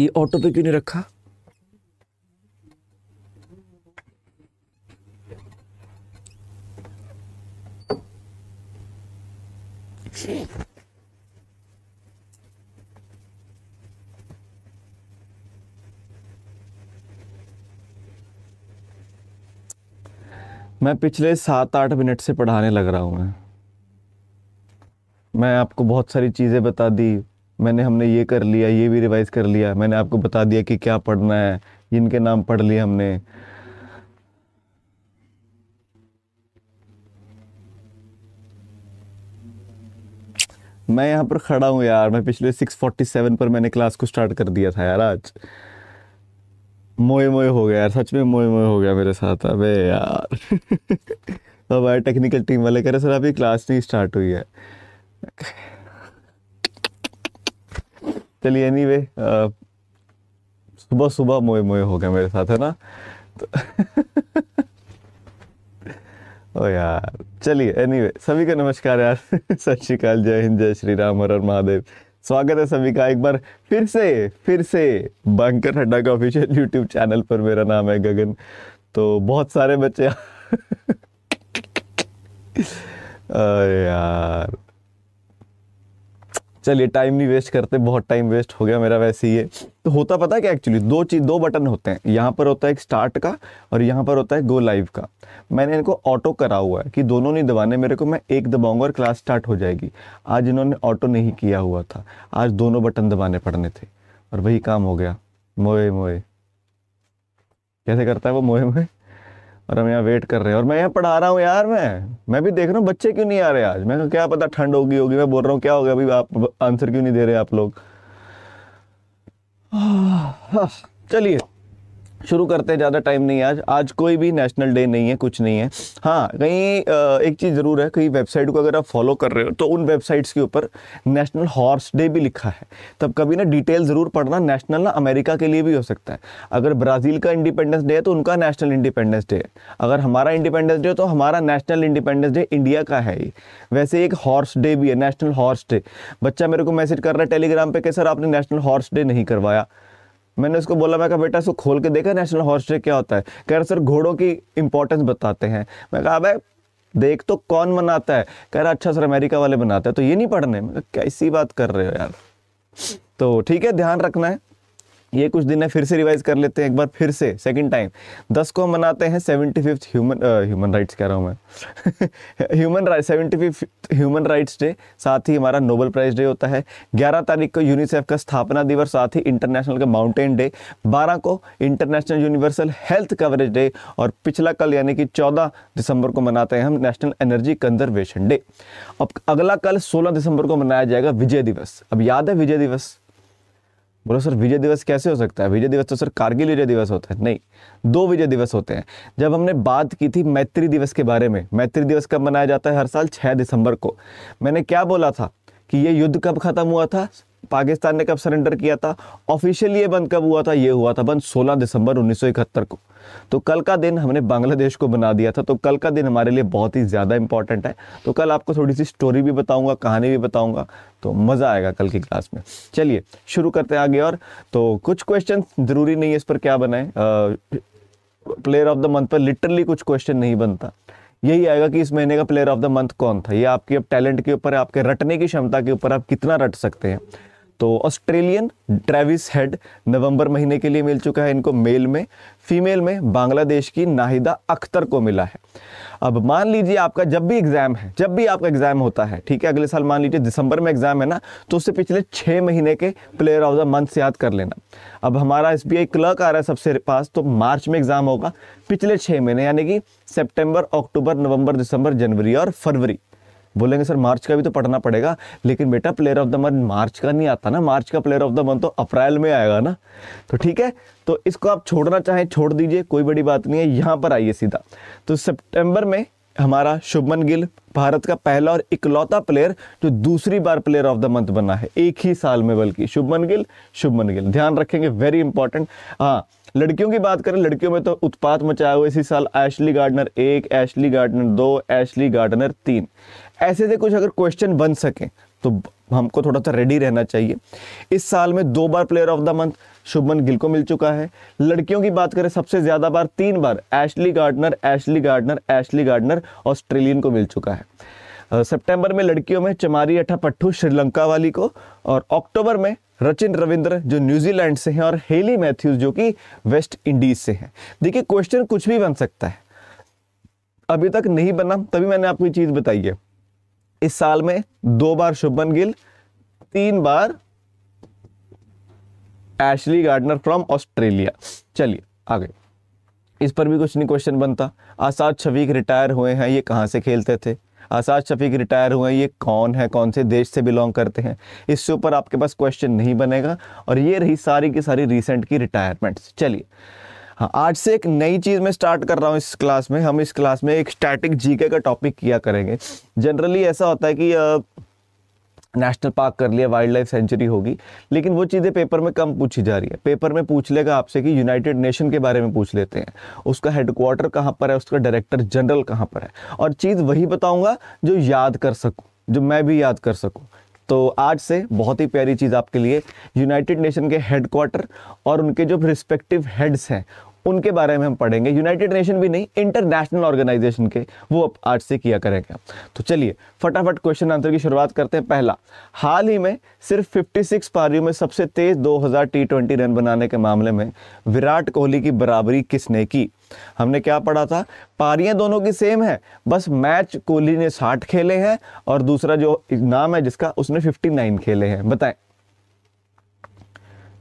ये ऑटो पे क्यों नहीं रखा मैं पिछले सात आठ मिनट से पढ़ाने लग रहा हूं मैं मैं आपको बहुत सारी चीज़ें बता दी मैंने हमने ये कर लिया ये भी रिवाइज़ कर लिया मैंने आपको बता दिया कि क्या पढ़ना है इनके नाम पढ़ लिए हमने मैं यहाँ पर खड़ा हूँ यार मैं पिछले 647 पर मैंने क्लास को स्टार्ट कर दिया था यार आज मोए मोए हो गया यार सच में मोए मोए हो गया मेरे साथ अबे यार यार टेक्निकल टीम वाले कह रहे सर अभी क्लास नहीं स्टार्ट हुई है चलिए एनी वे सुबह सुबह मोए मोए हो गया मेरे साथ है ना तो ओ यार चलिए एनी वे सभी का नमस्कार यार सत श्रीकाल जय हिंद जय श्री राम हर महादेव स्वागत है सभी का एक बार फिर से फिर से बंकर हड्डा का ऑफिशियल यूट्यूब चैनल पर मेरा नाम है गगन तो बहुत सारे बच्चे यार चलिए टाइम नहीं वेस्ट करते बहुत टाइम वेस्ट हो गया मेरा वैसे ही तो होता पता है कि एक्चुअली दो चीज़ दो बटन होते हैं यहाँ पर होता है एक स्टार्ट का और यहाँ पर होता है गो लाइव का मैंने इनको ऑटो करा हुआ है कि दोनों नहीं दबाने मेरे को मैं एक दबाऊंगा और क्लास स्टार्ट हो जाएगी आज इन्होंने ऑटो नहीं किया हुआ था आज दोनों बटन दबाने पड़ने थे और वही काम हो गया मोए मोए कैसे करता है वो मोए मोए और हम यहाँ वेट कर रहे हैं और मैं यहाँ पढ़ा रहा हूँ यार मैं मैं भी देख रहा हूँ बच्चे क्यों नहीं आ रहे आज मैं क्या पता ठंड होगी होगी मैं बोल रहा हूँ क्या होगा अभी आप आंसर क्यों नहीं दे रहे आप लोग चलिए शुरू करते हैं ज़्यादा टाइम नहीं है आज आज कोई भी नेशनल डे नहीं है कुछ नहीं है हाँ कहीं एक चीज़ ज़रूर है कहीं वेबसाइट को अगर आप फॉलो कर रहे हो तो उन वेबसाइट्स के ऊपर नेशनल हॉर्स डे भी लिखा है तब कभी ना डिटेल ज़रूर पढ़ना नेशनल ना अमेरिका के लिए भी हो सकता है अगर ब्राज़ील का इंडिपेंडेंस डे है तो उनका नेशनल इंडिपेंडेंस डे है अगर हमारा इंडिपेंडेंस डे तो हमारा नेशनल इंडिपेंडेंस डे इंडिया का है ये वैसे एक हॉर्स डे भी है नेशनल हॉर्स डे बच्चा मेरे को मैसेज कर रहा है टेलीग्राम पर कि सर आपने नेशनल हॉर्स डे नहीं करवाया मैंने उसको बोला मैं कहा बेटा इसको खोल के देखा नेशनल हॉर्स डे क्या होता है कह रहा सर घोड़ों की इंपॉर्टेंस बताते हैं मैं कहा भाई देख तो कौन मनाता है कह रहा अच्छा सर अमेरिका वाले बनाते हैं तो ये नहीं पढ़ने मैं कैसी बात कर रहे हो यार तो ठीक है ध्यान रखना है ये कुछ दिन है फिर से रिवाइज कर लेते हैं एक बार फिर से सेकंड टाइम दस को हम मनाते हैं seventy fifth human human rights कह रहा हूँ मैं human right seventy fifth human rights day साथ ही हमारा नोबल प्राइज़ डे होता है ग्यारह तारीख को यूनिसेफ का स्थापना दिवस साथ ही इंटरनेशनल का माउंटेन डे बारह को international universal health coverage day और पिछला कल यानी कि चौदह दिसंबर को मनाते हैं हम नेशनल एनर्जी कंजर्वेशन डे अब अगला कल सोलह दिसंबर को मनाया जाएगा विजय दिवस अब याद है विजय दिवस बोलो सर विजय दिवस कैसे हो सकता है विजय दिवस तो सर कारगिल विजय दिवस होता है नहीं दो विजय दिवस होते हैं जब हमने बात की थी मैत्री दिवस के बारे में मैत्री दिवस कब मनाया जाता है हर साल छः दिसंबर को मैंने क्या बोला था कि ये युद्ध कब ख़त्म हुआ था पाकिस्तान ने कब सरेंडर किया था ऑफिशियली ये बंद कब हुआ था ये हुआ था बंद 16 दिसंबर 1971 को तो कल का दिन हमने बांग्लादेश को बना दिया था तो कल का दिन हमारे लिए बहुत ही ज़्यादा इंपॉर्टेंट है तो कल आपको थोड़ी सी स्टोरी भी बताऊँगा कहानी भी बताऊँगा तो मज़ा आएगा कल की क्लास में चलिए शुरू करते हैं आगे और तो कुछ क्वेश्चन ज़रूरी नहीं है इस पर क्या बनाए प्लेयर ऑफ द मंथ पर लिटरली कुछ क्वेश्चन नहीं बनता यही आएगा कि इस महीने का प्लेयर ऑफ द मंथ कौन था ये आपकी अब टैलेंट के ऊपर है आपके रटने की क्षमता के ऊपर आप कितना रट सकते हैं तो ऑस्ट्रेलियन ट्रेविस हेड नवंबर महीने के लिए मिल चुका है इनको मेल में फीमेल में बांग्लादेश की नाहिदा अख्तर को मिला है अब मान लीजिए आपका जब भी एग्ज़ाम है जब भी आपका एग्ज़ाम होता है ठीक है अगले साल मान लीजिए दिसंबर में एग्ज़ाम है ना तो उससे पिछले छः महीने के प्लेयर ऑफ द मंथ से याद कर लेना अब हमारा एस बी क्लर्क आ रहा है सबसे पास तो मार्च में एग्ज़ाम होगा पिछले छः महीने यानी कि सेप्टेम्बर अक्टूबर नवंबर दिसंबर जनवरी और फरवरी बोलेंगे सर मार्च का भी तो पढ़ना पड़ेगा लेकिन बेटा player of the month March का नहीं आता ना मार्च का प्लेयर ऑफ द मंथ तो अप्रैल में आएगा ना तो ठीक है तो इसको आप छोड़ना चाहें छोड़ दीजिए कोई बड़ी बात नहीं है यहाँ पर आइए सीधा तो सेप्टेम्बर में हमारा शुभमन गिल भारत का पहला और इकलौता प्लेयर जो दूसरी बार प्लेयर ऑफ द मंथ बना है एक ही साल में बल्कि शुभमन गिल शुभमन गिल ध्यान रखेंगे वेरी इंपॉर्टेंट हाँ लड़कियों की बात करें लड़कियों में तो उत्पात मचाया हुआ इसी साल एशली गार्डनर एक एशली गार्डनर दो एशली गार्डनर तीन ऐसे से कुछ अगर क्वेश्चन बन सके तो हमको थोड़ा सा रेडी रहना चाहिए इस साल में दो बार player of the month Shubman Gill को मिल चुका है लड़कियों की बात करें सबसे ज़्यादा बार तीन बार Ashleigh Gardner Ashleigh Gardner Ashleigh Gardner Australian को मिल चुका है सितंबर में लड़कियों में चमारी पट्टू श्रीलंका वाली को और अक्टूबर में रचिन रविंद्र जो न्यूजीलैंड से हैं और हेली मैथ्यूज जो कि वेस्ट इंडीज से हैं देखिए क्वेश्चन कुछ भी बन सकता है अभी तक नहीं बना तभी मैंने आपको ये चीज़ बताई है इस साल में दो बार शुभमन गिल तीन बार एशली गार्डनर फ्रॉम ऑस्ट्रेलिया चलिए आगे इस पर भी कुछ नहीं क्वेश्चन बनता आसाद शफीक रिटायर हुए हैं ये कहाँ से खेलते थे आसाद शफीक रिटायर हुए हैं ये कौन है कौन से देश से बिलोंग करते हैं इससे ऊपर आपके पास क्वेश्चन नहीं बनेगा और ये रही सारी की सारी रिसेंट की रिटायरमेंट्स चलिए हाँ आज से एक नई चीज़ मैं स्टार्ट कर रहा हूँ इस क्लास में हम इस क्लास में एक स्टैटिक जीके का टॉपिक किया करेंगे जनरली ऐसा होता है कि नेशनल पार्क कर लिया वाइल्ड लाइफ सेंचुरी होगी लेकिन वो चीज़ें पेपर में कम पूछी जा रही है पेपर में पूछ लेगा आपसे कि यूनाइटेड नेशन के बारे में पूछ लेते हैं उसका हेडक्वार्टर कहाँ पर है उसका डायरेक्टर जनरल कहाँ पर है और चीज़ वही बताऊँगा जो याद कर सकूँ जो मैं भी याद कर सकूँ तो आज से बहुत ही प्यारी चीज़ आपके लिए यूनाइटेड नेशन के हेडक्वार्टर और उनके जो रिस्पेक्टिव हेड्स हैं उनके बारे में हम पढ़ेंगे यूनाइटेड नेशन भी नहीं इंटरनेशनल ऑर्गेनाइजेशन के वो आज से किया करेंगे तो चलिए फटाफट क्वेश्चन आंसर की शुरुआत करते हैं पहला हाल ही में सिर्फ 56 पारियों में सबसे तेज 2000 टी रन बनाने के मामले में विराट कोहली की बराबरी किसने की हमने क्या पढ़ा था पारियां दोनों की सेम है बस मैच कोहली ने साठ खेले हैं और दूसरा जो नाम है जिसका उसने फिफ्टी खेले हैं बताए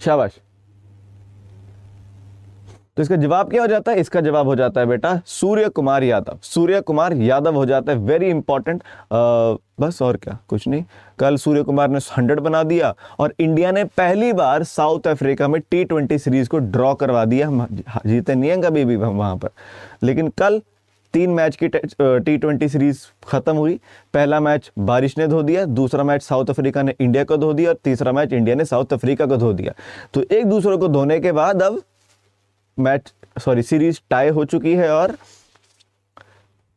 शाबाश तो इसका जवाब क्या हो जाता है इसका जवाब हो जाता है बेटा सूर्य कुमार यादव सूर्य कुमार यादव हो जाता है वेरी इंपॉर्टेंट बस और क्या कुछ नहीं कल सूर्य कुमार ने हंड्रेड बना दिया और इंडिया ने पहली बार साउथ अफ्रीका में टी ट्वेंटी सीरीज को ड्रॉ करवा दिया हम जीते नहीं हैं कभी भी हम वहाँ पर लेकिन कल तीन मैच की टी ट्वेंटी सीरीज खत्म हुई पहला मैच बारिश ने धो दिया दूसरा मैच साउथ अफ्रीका ने इंडिया को धो दिया और तीसरा मैच इंडिया ने साउथ अफ्रीका को धो दिया तो एक दूसरे को धोने के बाद अब मैच सॉरी सीरीज टाई हो चुकी है और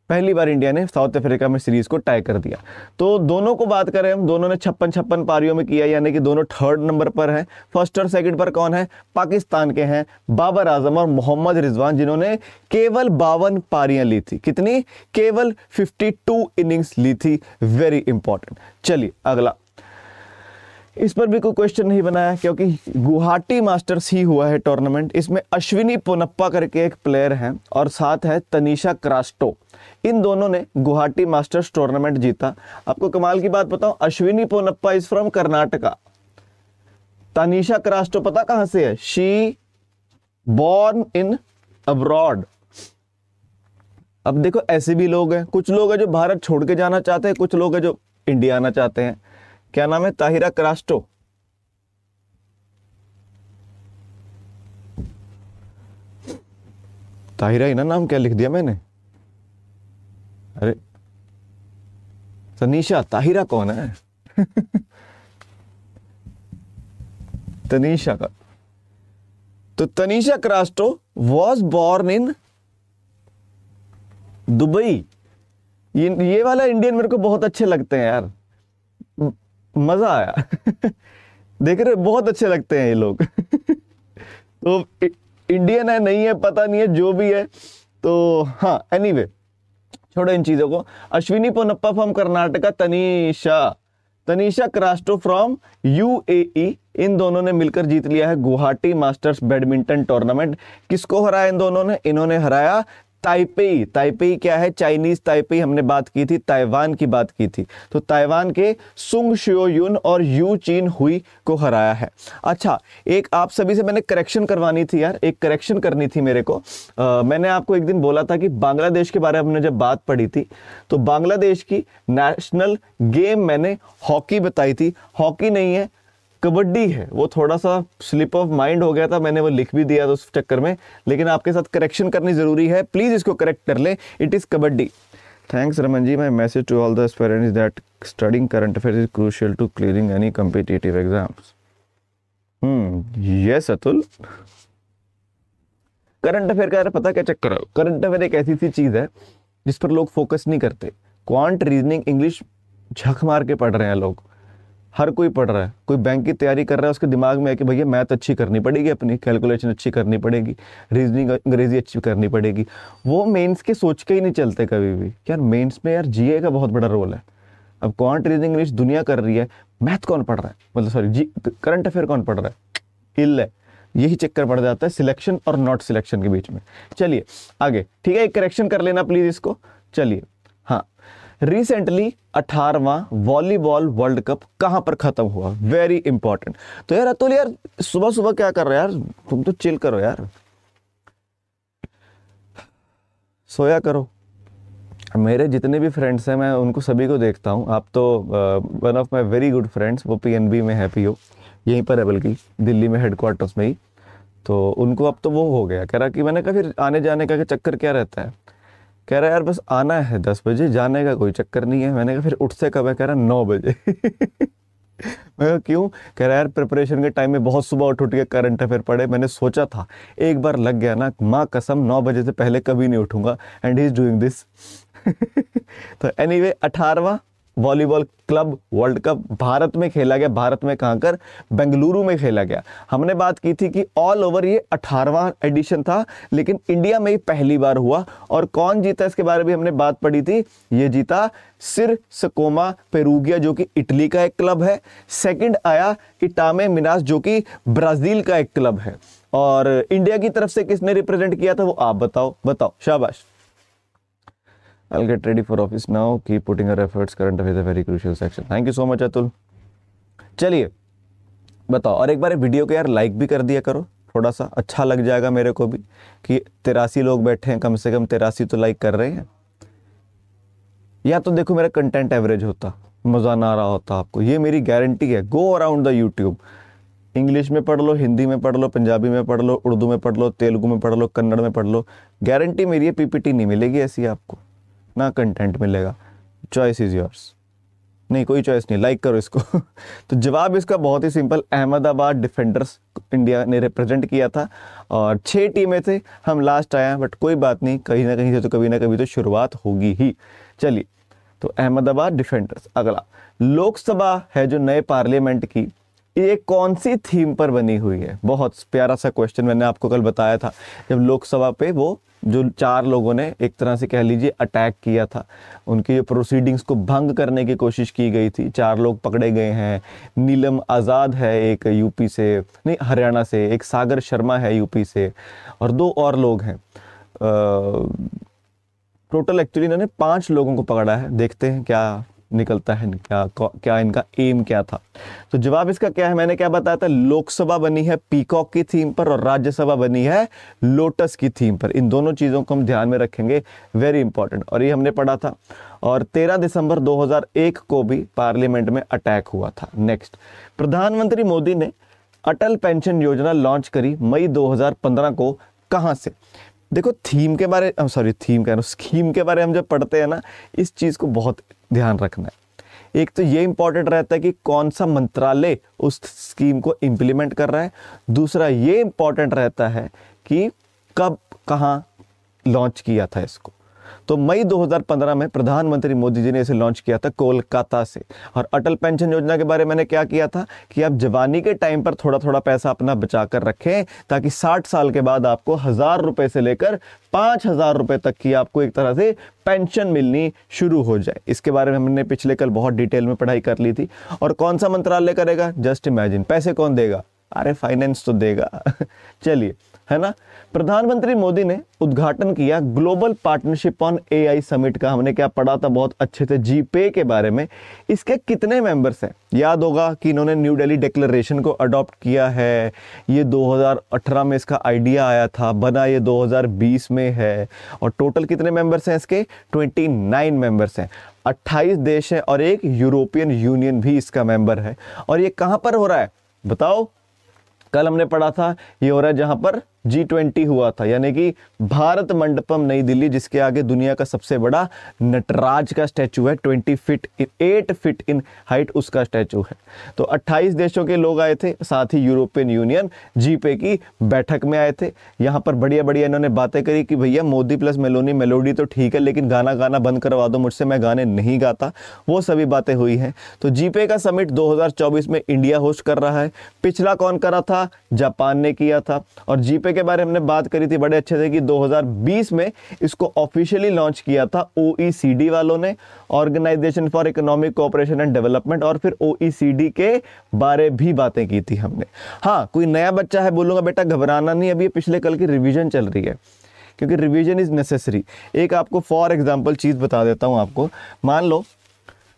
पहली बार इंडिया ने साउथ अफ्रीका में सीरीज को टाई कर दिया तो दोनों को बात करें हम दोनों ने छप्पन छप्पन पारियों में किया यानी कि दोनों थर्ड नंबर पर हैं फर्स्ट और सेकंड पर कौन है पाकिस्तान के हैं बाबर आजम और मोहम्मद रिजवान जिन्होंने केवल बावन पारियां ली थी कितनी केवल 52 इनिंग्स ली थी वेरी इंपॉर्टेंट चलिए अगला इस पर भी कोई क्वेश्चन नहीं बनाया क्योंकि गुवाहाटी मास्टर्स ही हुआ है टूर्नामेंट इसमें अश्विनी पोनप्पा करके एक प्लेयर हैं और साथ है तनिषा क्रास्टो इन दोनों ने गुवाहाटी मास्टर्स टूर्नामेंट जीता आपको कमाल की बात बताऊं अश्विनी पोनप्पा इज फ्रॉम कर्नाटका तनिषा क्रास्टो पता कहां से है शी बॉर्न इन अब्रॉड अब देखो ऐसे भी लोग हैं कुछ लोग है जो भारत छोड़ के जाना चाहते हैं कुछ लोग है जो इंडिया आना चाहते हैं क्या नाम है ताहिरा क्रास्टो ताहिरा ही ना नाम क्या लिख दिया मैंने अरे तनीषा ताहिरा कौन है तनीषा का तो Tanisha Crasto was born in Dubai ये ये वाला इंडियन मेरे को बहुत अच्छे लगते हैं यार मज़ा आया देख रहे बहुत अच्छे लगते हैं ये लोग तो इंडियन है नहीं है पता नहीं है जो भी है तो हाँ एनी anyway, छोड़ो इन चीज़ों को Ashwini Ponnappa from Karnataka Tanisha Tanisha Crasto from UAE इन दोनों ने मिलकर जीत लिया है गुवाहाटी मास्टर्स बैडमिंटन टूर्नामेंट किसको हराया इन दोनों ने इन्होंने हराया ताइपेई ताइपेई क्या है चाइनीज ताइपेई हमने बात की थी ताइवान की बात की थी तो ताइवान के सुंग शियो युन और यू चीन हुई को हराया है अच्छा एक आप सभी से मैंने करेक्शन करवानी थी यार एक करेक्शन करनी थी मेरे को आ, मैंने आपको एक दिन बोला था कि बांग्लादेश के बारे में हमने जब बात पढ़ी थी तो बांग्लादेश की नेशनल गेम मैंने हॉकी बताई थी हॉकी नहीं है कबड्डी है वो थोड़ा सा स्लिप ऑफ माइंड हो गया था मैंने वो लिख भी दिया था उस चक्कर में लेकिन आपके साथ करेक्शन करनी ज़रूरी है प्लीज़ इसको करेक्ट कर ले it is kabaddi thanks Raman ji my message to all the that studying current affair is crucial to clearing any competitive exams yes Atul current affair का पता क्या चक्कर है करंट अफेयर एक ऐसी सी चीज़ है जिस पर लोग फोकस नहीं करते क्वांट रीजनिंग इंग्लिश झक मार के पढ़ रहे हैं लोग हर कोई पढ़ रहा है कोई बैंक की तैयारी कर रहा है उसके दिमाग में है कि भैया मैथ अच्छी करनी पड़ेगी अपनी कैलकुलेशन अच्छी करनी पड़ेगी रीजनिंग अंग्रेजी अच्छी करनी पड़ेगी वो मेंस के सोच के ही नहीं चलते कभी भी यार मेंस में यार जीए का बहुत बड़ा रोल है अब कॉन्ट रीजनिंग इंग्लिश दुनिया कर रही है मैथ कौन पढ़ रहा है मतलब सॉरी जी करंट अफेयर कौन पढ़ रहा है हिल है यही चक्कर पड़ जाता है सिलेक्शन और नॉट सिलेक्शन के बीच में चलिए आगे ठीक है एक करेक्शन कर लेना प्लीज़ इसको चलिए रिसेंटली अठारवा वॉलीबॉल वर्ल्ड कप कहां पर खत्म हुआ वेरी इंपॉर्टेंट तो यार अतुल यार सुबह सुबह क्या कर रहे हो यार तुम तो चिल करो यार सोया करो मेरे जितने भी फ्रेंड्स हैं मैं उनको सभी को देखता हूँ आप तो one of my very good friends वो पीएनबी में हैप्पी हो यहीं पर है बल्कि दिल्ली में हेडक्वार्टर्स में ही तो उनको अब तो वो हो गया कह रहा कि मैंने कहा फिर आने जाने का चक्कर क्या रहता है कह रहा है यार बस आना है दस बजे जाने का कोई चक्कर नहीं है मैंने कहा फिर उठ से कब है कह रहा नौ बजे मैं क्यों कह रहा यार प्रिपरेशन के टाइम में बहुत सुबह उठ उठ के करंट अफेयर पड़े मैंने सोचा था एक बार लग गया ना माँ कसम नौ बजे से पहले कभी नहीं उठूंगा and he is doing this तो एनी वे अठारवा volleyball club world cup Bharat में खेला गया भारत में कहाँ कर बेंगलुरु में खेला गया हमने बात की थी कि ऑल ओवर ये अठारहवां एडिशन था लेकिन इंडिया में ही पहली बार हुआ और कौन जीता इसके बारे में हमने बात पढ़ी थी ये जीता सिर सकोमा पेरूगिया जो कि इटली का एक क्लब है सेकंड आया इटामे मिनास जो कि ब्राज़ील का एक क्लब है और इंडिया की तरफ से किसने रिप्रेजेंट किया था वो आप बताओ बताओ शाबाश I'll get ready for office now. Keep putting our efforts. Current affairs a very crucial section. Thank you so much, Atul चलिए बताओ और एक बार वीडियो को यार लाइक भी कर दिया करो थोड़ा सा अच्छा लग जाएगा मेरे को भी कि तिरासी लोग बैठे हैं कम से कम तिरासी तो लाइक कर रहे हैं या तो देखो मेरा कंटेंट एवरेज होता मज़ा ना रहा होता आपको ये मेरी गारंटी है go around the YouTube English में पढ़ लो हिंदी में पढ़ लो पंजाबी में पढ़ लो उर्दू में पढ़ लो तेलुगू में पढ़ लो कन्नड़ में पढ़ लो गारंटी मेरी है पीपीटी नहीं मिलेगी ऐसी आपको कितना कंटेंट मिलेगा चॉइस इज़ योर्स नहीं कोई चॉइस नहीं लाइक करो इसको तो जवाब इसका बहुत ही सिंपल अहमदाबाद डिफेंडर्स इंडिया ने रिप्रेजेंट किया था और छह टीमें थे हम लास्ट आए बट कोई बात नहीं कहीं ना कहीं से तो कभी ना कभी तो शुरुआत होगी ही चलिए तो अहमदाबाद डिफेंडर्स अगला लोकसभा है जो नए पार्लियामेंट की ये कौन सी थीम पर बनी हुई है बहुत प्यारा सा क्वेश्चन मैंने आपको कल बताया था जब लोकसभा पे वो जो चार लोगों ने एक तरह से कह लीजिए अटैक किया था उनकी जो प्रोसीडिंग्स को भंग करने की कोशिश की गई थी चार लोग पकड़े गए हैं नीलम आज़ाद है एक यूपी से नहीं हरियाणा से एक सागर शर्मा है यूपी से और दो और लोग हैं टोटल एक्चुअली इन्होंने पाँच लोगों को पकड़ा है देखते हैं क्या निकलता है क्या क्या इनका एम क्या था तो जवाब इसका क्या है मैंने क्या बताया था लोकसभा बनी है पीकॉक की थीम पर और राज्यसभा बनी है लोटस की थीम पर इन दोनों चीज़ों को हम ध्यान में रखेंगे वेरी इंपॉर्टेंट और ये हमने पढ़ा था और 13 दिसंबर 2001 को भी पार्लियामेंट में अटैक हुआ था नेक्स्ट प्रधानमंत्री मोदी ने अटल पेंशन योजना लॉन्च करी मई दो को कहाँ से देखो थीम के बारे सॉरी थीम कह रहा हूँ स्कीम के बारे में हम जब पढ़ते हैं ना इस चीज़ को बहुत ध्यान रखना है एक तो ये इंपॉर्टेंट रहता है कि कौन सा मंत्रालय उस स्कीम को इम्प्लीमेंट कर रहा है दूसरा ये इम्पॉर्टेंट रहता है कि कब कहाँ लॉन्च किया था इसको तो मई 2015 में प्रधानमंत्री मोदी जी ने इसे लॉन्च किया था कोलकाता से और अटल पेंशन योजना के बारे में मैंने क्या किया था कि आप जवानी के टाइम पर थोड़ा थोड़ा पैसा अपना बचा कर रखें ताकि साठ साल के बाद आपको हज़ार रुपये से लेकर पाँच हज़ार रुपये तक की आपको एक तरह से पेंशन मिलनी शुरू हो जाए इसके बारे में हमने पिछले कल बहुत डिटेल में पढ़ाई कर ली थी और कौन सा मंत्रालय करेगा जस्ट इमेजिन पैसे कौन देगा अरे फाइनेंस तो देगा चलिए है ना प्रधानमंत्री मोदी ने उद्घाटन किया global partnership on AI summit का हमने क्या पढ़ा था बहुत अच्छे से जी पे के बारे में इसके कितने मेंबर्स हैं याद होगा कि इन्होंने न्यू दिल्ली डिक्लेरेशन को अडॉप्ट किया है ये 2018 में इसका आइडिया आया था बना ये 2020 में है और टोटल कितने मेंबर्स हैं इसके 29 मेंबर्स हैं 28 देश हैं और एक यूरोपियन यूनियन भी इसका मेंबर है और ये कहाँ पर हो रहा है बताओ कल हमने पढ़ा था ये हो रहा है जहाँ पर जी ट्वेंटी हुआ था यानी कि भारत मंडपम नई दिल्ली जिसके आगे दुनिया का सबसे बड़ा नटराज का स्टैचू है twenty feet in eight feet in height उसका स्टैचू है तो अट्ठाईस देशों के लोग आए थे साथ ही यूरोपियन यूनियन जी पे की बैठक में आए थे यहाँ पर बढ़िया बढ़िया इन्होंने बातें करी कि भैया मोदी प्लस मेलोनी मेलोडी तो ठीक है लेकिन गाना गाना बंद करवा दो मुझसे मैं गाने नहीं गाता वो सभी बातें हुई हैं तो जी का समिट दो में इंडिया होस्ट कर रहा है पिछला कौन करा था जापान ने किया था और जी पे के बारे में हमने बात करी थी बड़े अच्छे से कि 2020 में इसको ऑफिशियली लॉन्च किया था ओ e वालों ने organisation for economic cooperation and development और फिर ओ e के बारे भी बातें की थी हमने हाँ कोई नया बच्चा है बोलूँगा बेटा घबराना नहीं अभी पिछले कल की रिविजन चल रही है क्योंकि रिविजन इज़ नेसेसरी एक आपको फॉर एग्जाम्पल चीज़ बता देता हूँ आपको मान लो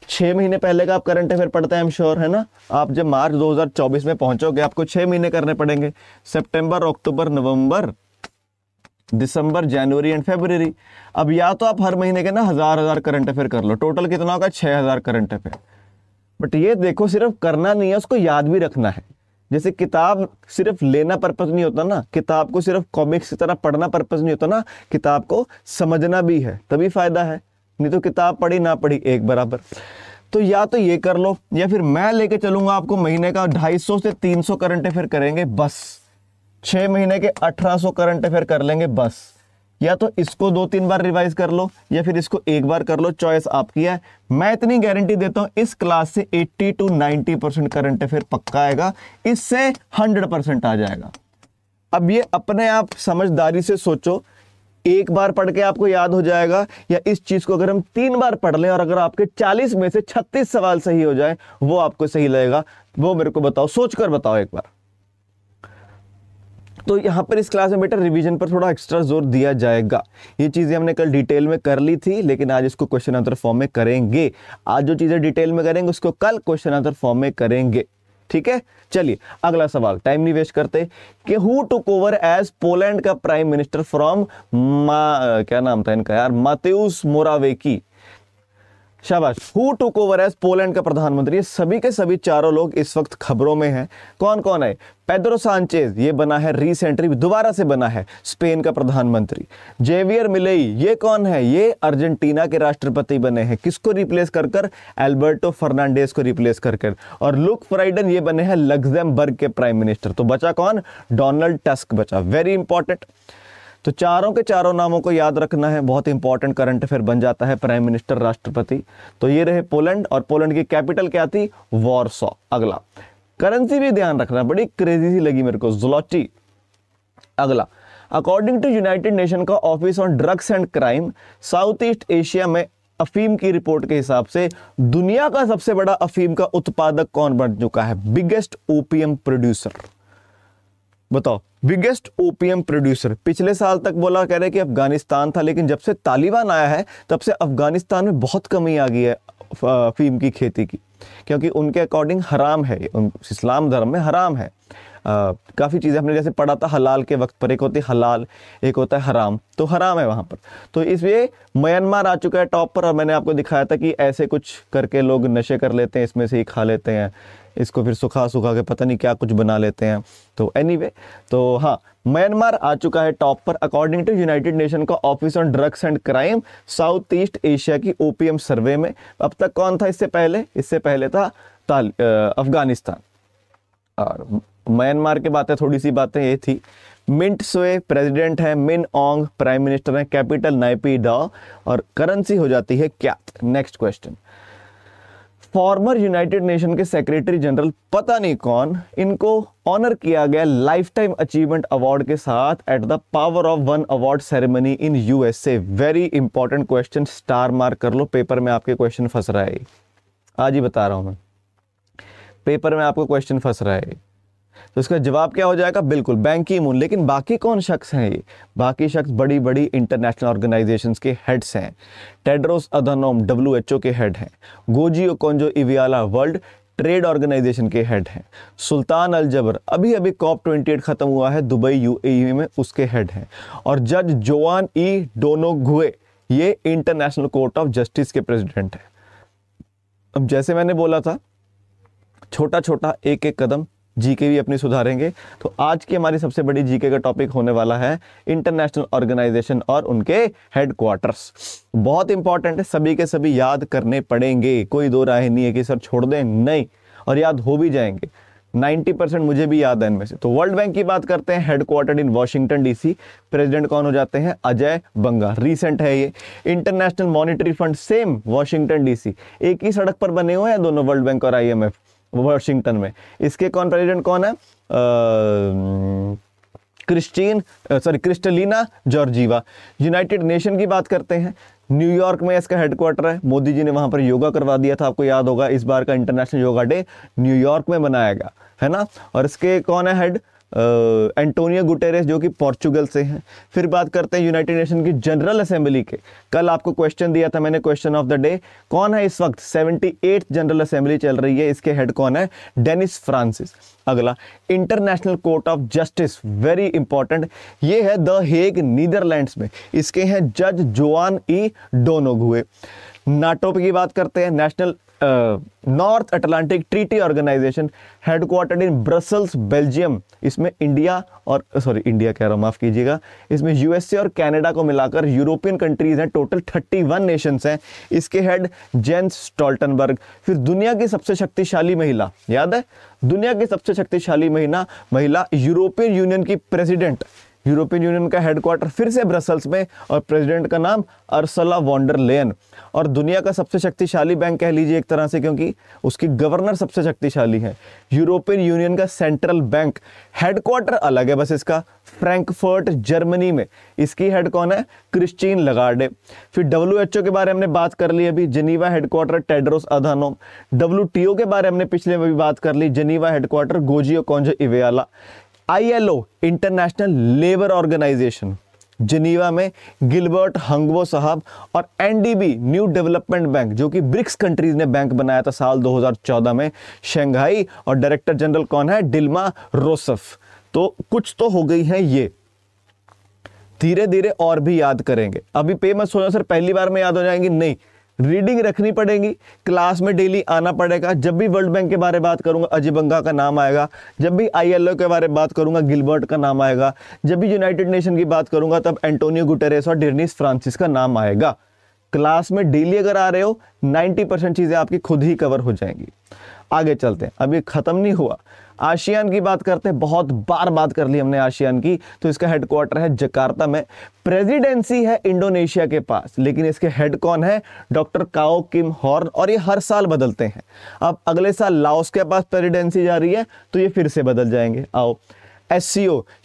छः महीने पहले का आप करंट अफेयर पढ़ते हैं एम श्योर है ना आप जब मार्च 2024 में पहुंचोगे आपको छः महीने करने पड़ेंगे सितंबर अक्टूबर नवंबर दिसंबर जनवरी एंड फेबररी अब या तो आप हर महीने के ना हज़ार हज़ार करंट अफेयर कर लो टोटल कितना होगा छः हज़ार करंट अफेयर बट ये देखो सिर्फ करना नहीं है उसको याद भी रखना है जैसे किताब सिर्फ लेना पर्पज नहीं होता ना किताब को सिर्फ कॉमिक्स की तरह पढ़ना पर्पज नहीं होता ना किताब को समझना भी है तभी फ़ायदा है नहीं तो किताब पढ़ी ना पढ़ी एक बराबर तो या तो ये कर लो या फिर मैं लेके चलूंगा आपको महीने का 250 से 300 करंट अफेयर करेंगे बस छह महीने के 1800 करंट अफेयर कर लेंगे बस या तो इसको दो तीन बार रिवाइज कर लो या फिर इसको एक बार कर लो चॉइस आपकी है मैं इतनी गारंटी देता हूं इस क्लास से 80 टू 90 परसेंट करंट अफेयर पक्का आएगा इससे 100 परसेंट आ जाएगा अब ये अपने आप समझदारी से सोचो एक बार पढ़ के आपको याद हो जाएगा या इस चीज़ को अगर हम तीन बार पढ़ लें और अगर आपके 40 में से 36 सवाल सही हो जाए वो आपको सही लगेगा वो मेरे को बताओ सोच कर बताओ एक बार तो यहां पर इस क्लास में बेटा रिवीजन पर थोड़ा एक्स्ट्रा जोर दिया जाएगा ये चीज़ें हमने कल डिटेल में कर ली थी लेकिन आज इसको क्वेश्चन आंसर फॉर्म में करेंगे आज जो चीज़ें डिटेल में करेंगे उसको कल क्वेश्चन आंसर फॉर्म में करेंगे ठीक है चलिए अगला सवाल टाइम नहीं वेस्ट करते कि who took over as Poland का प्राइम मिनिस्टर फ्रॉम क्या नाम था इनका यार मातेउस मोरावेकी शाबाश who took over as Poland का प्रधानमंत्री सभी के सभी चारों लोग इस वक्त खबरों में हैं कौन कौन है पेद्रो सांचेज ये बना है रिसेंटली दोबारा से बना है स्पेन का प्रधानमंत्री जेवियर मिलेई ये कौन है ये अर्जेंटीना के राष्ट्रपति बने हैं किसको रिप्लेस कर कर एल्बर्टो फर्नांडेस को रिप्लेस कर कर और लुक फ्राइडन ये बने हैं लग्जमबर्ग के प्राइम मिनिस्टर तो बचा कौन डोनाल्ड टस्क बचा वेरी इंपॉर्टेंट तो चारों के चारों नामों को याद रखना है बहुत इंपॉर्टेंट करंट अफेयर बन जाता है प्राइम मिनिस्टर राष्ट्रपति तो ये रहे पोलैंड और पोलैंड की कैपिटल क्या थी वॉरसॉ अगला करेंसी भी ध्यान रखना बड़ी क्रेजी सी लगी मेरे को जुलोटी अगला अकॉर्डिंग टू यूनाइटेड नेशन का office on drugs and crime South East Asia में अफीम की रिपोर्ट के हिसाब से दुनिया का सबसे बड़ा अफीम का उत्पादक कौन बन चुका है बिगेस्ट ओपीएम प्रोड्यूसर बताओ बिगेस्ट ओपीएम प्रोड्यूसर पिछले साल तक बोला कह रहे कि अफगानिस्तान था लेकिन जब से तालिबान आया है तब से अफगानिस्तान में बहुत कमी आ गई है फीम की खेती की क्योंकि उनके अकॉर्डिंग हराम है इस्लाम धर्म में हराम है काफ़ी चीज़ें हमने जैसे पढ़ा था हलाल के वक्त पर एक होती है हलाल एक होता है हराम तो हराम है वहाँ पर तो इसलिए म्यांमार आ चुका है टॉप पर और मैंने आपको दिखाया था कि ऐसे कुछ करके लोग नशे कर लेते हैं इसमें से ही खा लेते हैं इसको फिर सुखा सुखा के पता नहीं क्या कुछ बना लेते हैं तो एनी anyway, तो हाँ म्यांमार आ चुका है टॉप पर अकॉर्डिंग टू यूनाइटेड नेशन का office on drugs and crime South East Asia की ओपीएम सर्वे में अब तक कौन था इससे पहले इससे पहले था अफगानिस्तान और म्यांमार के बातें थोड़ी सी बातें ये थी मिंट सोए प्रेसिडेंट है मिन ऑंग प्राइम मिनिस्टर है कैपिटल नाइपी डॉ और करेंसी हो जाती है क्या next question former United Nation के सेक्रेटरी जनरल पता नहीं कौन इनको ऑनर किया गया लाइफ टाइम अचीवमेंट अवार्ड के साथ at the power of one award ceremony in USA very important question star mark कर लो पेपर में आपके क्वेश्चन फंस रहा है आज ही बता रहा हूं मैं पेपर में आपको क्वेश्चन फंस रहा है तो इसका जवाब क्या हो जाएगा बिल्कुल बैंक की मून लेकिन बाकी कौन शख्स हैं ये बाकी शख्स बड़ी बड़ी इंटरनेशनल ऑर्गेनाइजेशंस के हेड्स हैं टेड्रोस अदानोम डब्ल्यू के हेड हैं Ngozi Okonjo Iweala World Trade Organisation के हेड हैं सुल्तान अल जबर अभी अभी कॉप ट्वेंटी एट ख़त्म हुआ है दुबई यूएई e में उसके हेड हैं और जज जोआन ई डोनो घुए ये इंटरनेशनल कोर्ट ऑफ जस्टिस के प्रेसिडेंट हैं अब जैसे मैंने बोला था छोटा छोटा एक एक कदम जीके भी अपनी सुधारेंगे तो आज की हमारी सबसे बड़ी जीके का टॉपिक होने वाला है इंटरनेशनल ऑर्गेनाइजेशन और उनके हेडक्वार्टर्स बहुत इंपॉर्टेंट है सभी के सभी याद करने पड़ेंगे कोई दो राय नहीं है कि सर छोड़ दें नहीं और याद हो भी जाएंगे 90 परसेंट मुझे भी याद है इनमें से तो वर्ल्ड बैंक की बात करते हैं headquartered in Washington DC president कौन हो जाते हैं अजय बंगा रीसेंट है ये International Monetary Fund same Washington DC एक ही सड़क पर बने हुए हैं दोनों वर्ल्ड बैंक और आईएमएफ वाशिंगटन में इसके कौन प्रेसिडेंट कौन है Kristin sorry Kristalina Georgieva United Nation की बात करते हैं न्यूयॉर्क में इसका हेडक्वार्टर है मोदी जी ने वहां पर योगा करवा दिया था आपको याद होगा इस बार का इंटरनेशनल योगा डे न्यूयॉर्क में मनाया गया है ना और इसके कौन है हेड एंटोनियो गुटेरेस जो कि पोर्चुगल से हैं फिर बात करते हैं यूनाइटेड नेशन की जनरल असेंबली के कल आपको क्वेश्चन दिया था मैंने क्वेश्चन ऑफ द डे कौन है इस वक्त सेवेंटी एट जनरल असेंबली चल रही है इसके हेड कौन है डेनिस फ्रांसिस अगला International Court of Justice very important ये है द हेग नीदरलैंड्स में इसके हैं जज जोआन ई डोनोग नाटो की बात करते हैं National North Atlantic Treaty Organisation headquartered in Brussels Belgium इसमें इंडिया और सॉरी इंडिया कह रहा हूँ माफ़ कीजिएगा इसमें यूएसए और कनाडा को मिलाकर यूरोपियन कंट्रीज़ हैं टोटल 31 नेशंस हैं इसके हेड जेंस स्टॉल्टनबर्ग फिर दुनिया की सबसे शक्तिशाली महिला याद है दुनिया की सबसे शक्तिशाली महिला महिला यूरोपियन यूनियन की प्रेसिडेंट यूरोपियन यूनियन का हेडक्वार्टर फिर से ब्रसल्स में और प्रेसिडेंट का नाम अरसला वॉन्डर लेन और दुनिया का सबसे शक्तिशाली बैंक कह लीजिए एक तरह से क्योंकि उसकी गवर्नर सबसे शक्तिशाली है यूरोपियन यूनियन का सेंट्रल बैंक हेडक्वार्टर अलग है बस इसका फ्रैंकफर्ट जर्मनी में इसकी हेड कौन है क्रिस्टीन लगाडे फिर डब्ल्यू के बारे में हमने बात कर ली अभी Geneva headquarter Tedros Adhanom W के बारे में हमने पिछले में भी बात कर ली Geneva headquarter Ngozi Okonjo Iweala ILO international labour organisation Geneva में गिलबर्ट हंगवो साहब और एनडीबी न्यू डेवलपमेंट बैंक जो कि ब्रिक्स कंट्रीज ने बैंक बनाया था साल 2014 में शंघाई और डायरेक्टर जनरल कौन है डिल्मा रोसफ तो कुछ तो हो गई है ये धीरे धीरे और भी याद करेंगे अभी पे मत सोचा सर पहली बार में याद हो जाएंगी नहीं रीडिंग रखनी पड़ेगी क्लास में डेली आना पड़ेगा जब भी वर्ल्ड बैंक के बारे में बात करूंगा अजय बंगा का नाम आएगा जब भी आईएलओ के बारे में बात करूंगा गिलबर्ट का नाम आएगा जब भी यूनाइटेड नेशन की बात करूंगा तब एंटोनियो गुटेरेस और डेनिस फ्रांसिस का नाम आएगा क्लास में डेली अगर आ रहे हो 90 परसेंट चीज़ें आपकी खुद ही कवर हो जाएंगी आगे चलते हैं अब ये ख़त्म नहीं हुआ आशियान की बात करते हैं बहुत बार बात कर ली हमने आशियान की तो इसका हेडक्वार्टर है जकार्ता में प्रेसिडेंसी है इंडोनेशिया के पास लेकिन इसके हेड कौन है डॉक्टर काओ किम हॉर्न और ये हर साल बदलते हैं अब अगले साल लाओस के पास प्रेसिडेंसी जा रही है तो ये फिर से बदल जाएंगे आओ एस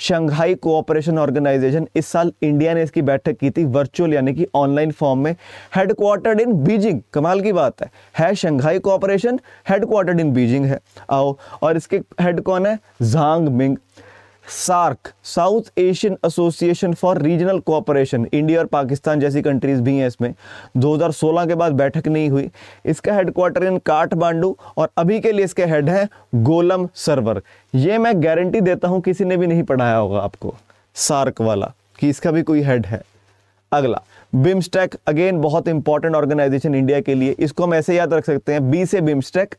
शंघाई कोऑपरेशन ऑर्गेनाइजेशन इस साल इंडिया ने इसकी बैठक की थी वर्चुअल यानी कि ऑनलाइन फॉर्म में हेडक्वार्टर्ड इन बीजिंग कमाल की बात है है Shanghai cooperation headquartered in Beijing है आओ और इसके हेड कौन है Zhang Ming SAARC South Asian Association for Regional Cooperation India और पाकिस्तान जैसी कंट्रीज भी हैं इसमें 2016 के बाद बैठक नहीं हुई इसका हेडक्वार्टर इन काठमांडू और अभी के लिए इसके हेड हैं गोलम सर्वर ये मैं गारंटी देता हूं किसी ने भी नहीं पढ़ाया होगा आपको सार्क वाला कि इसका भी कोई हेड है अगला बिम्स्टेक अगेन बहुत इंपॉर्टेंट ऑर्गेनाइजेशन इंडिया के लिए इसको हम ऐसे याद रख सकते हैं बी से बिम्स्टेक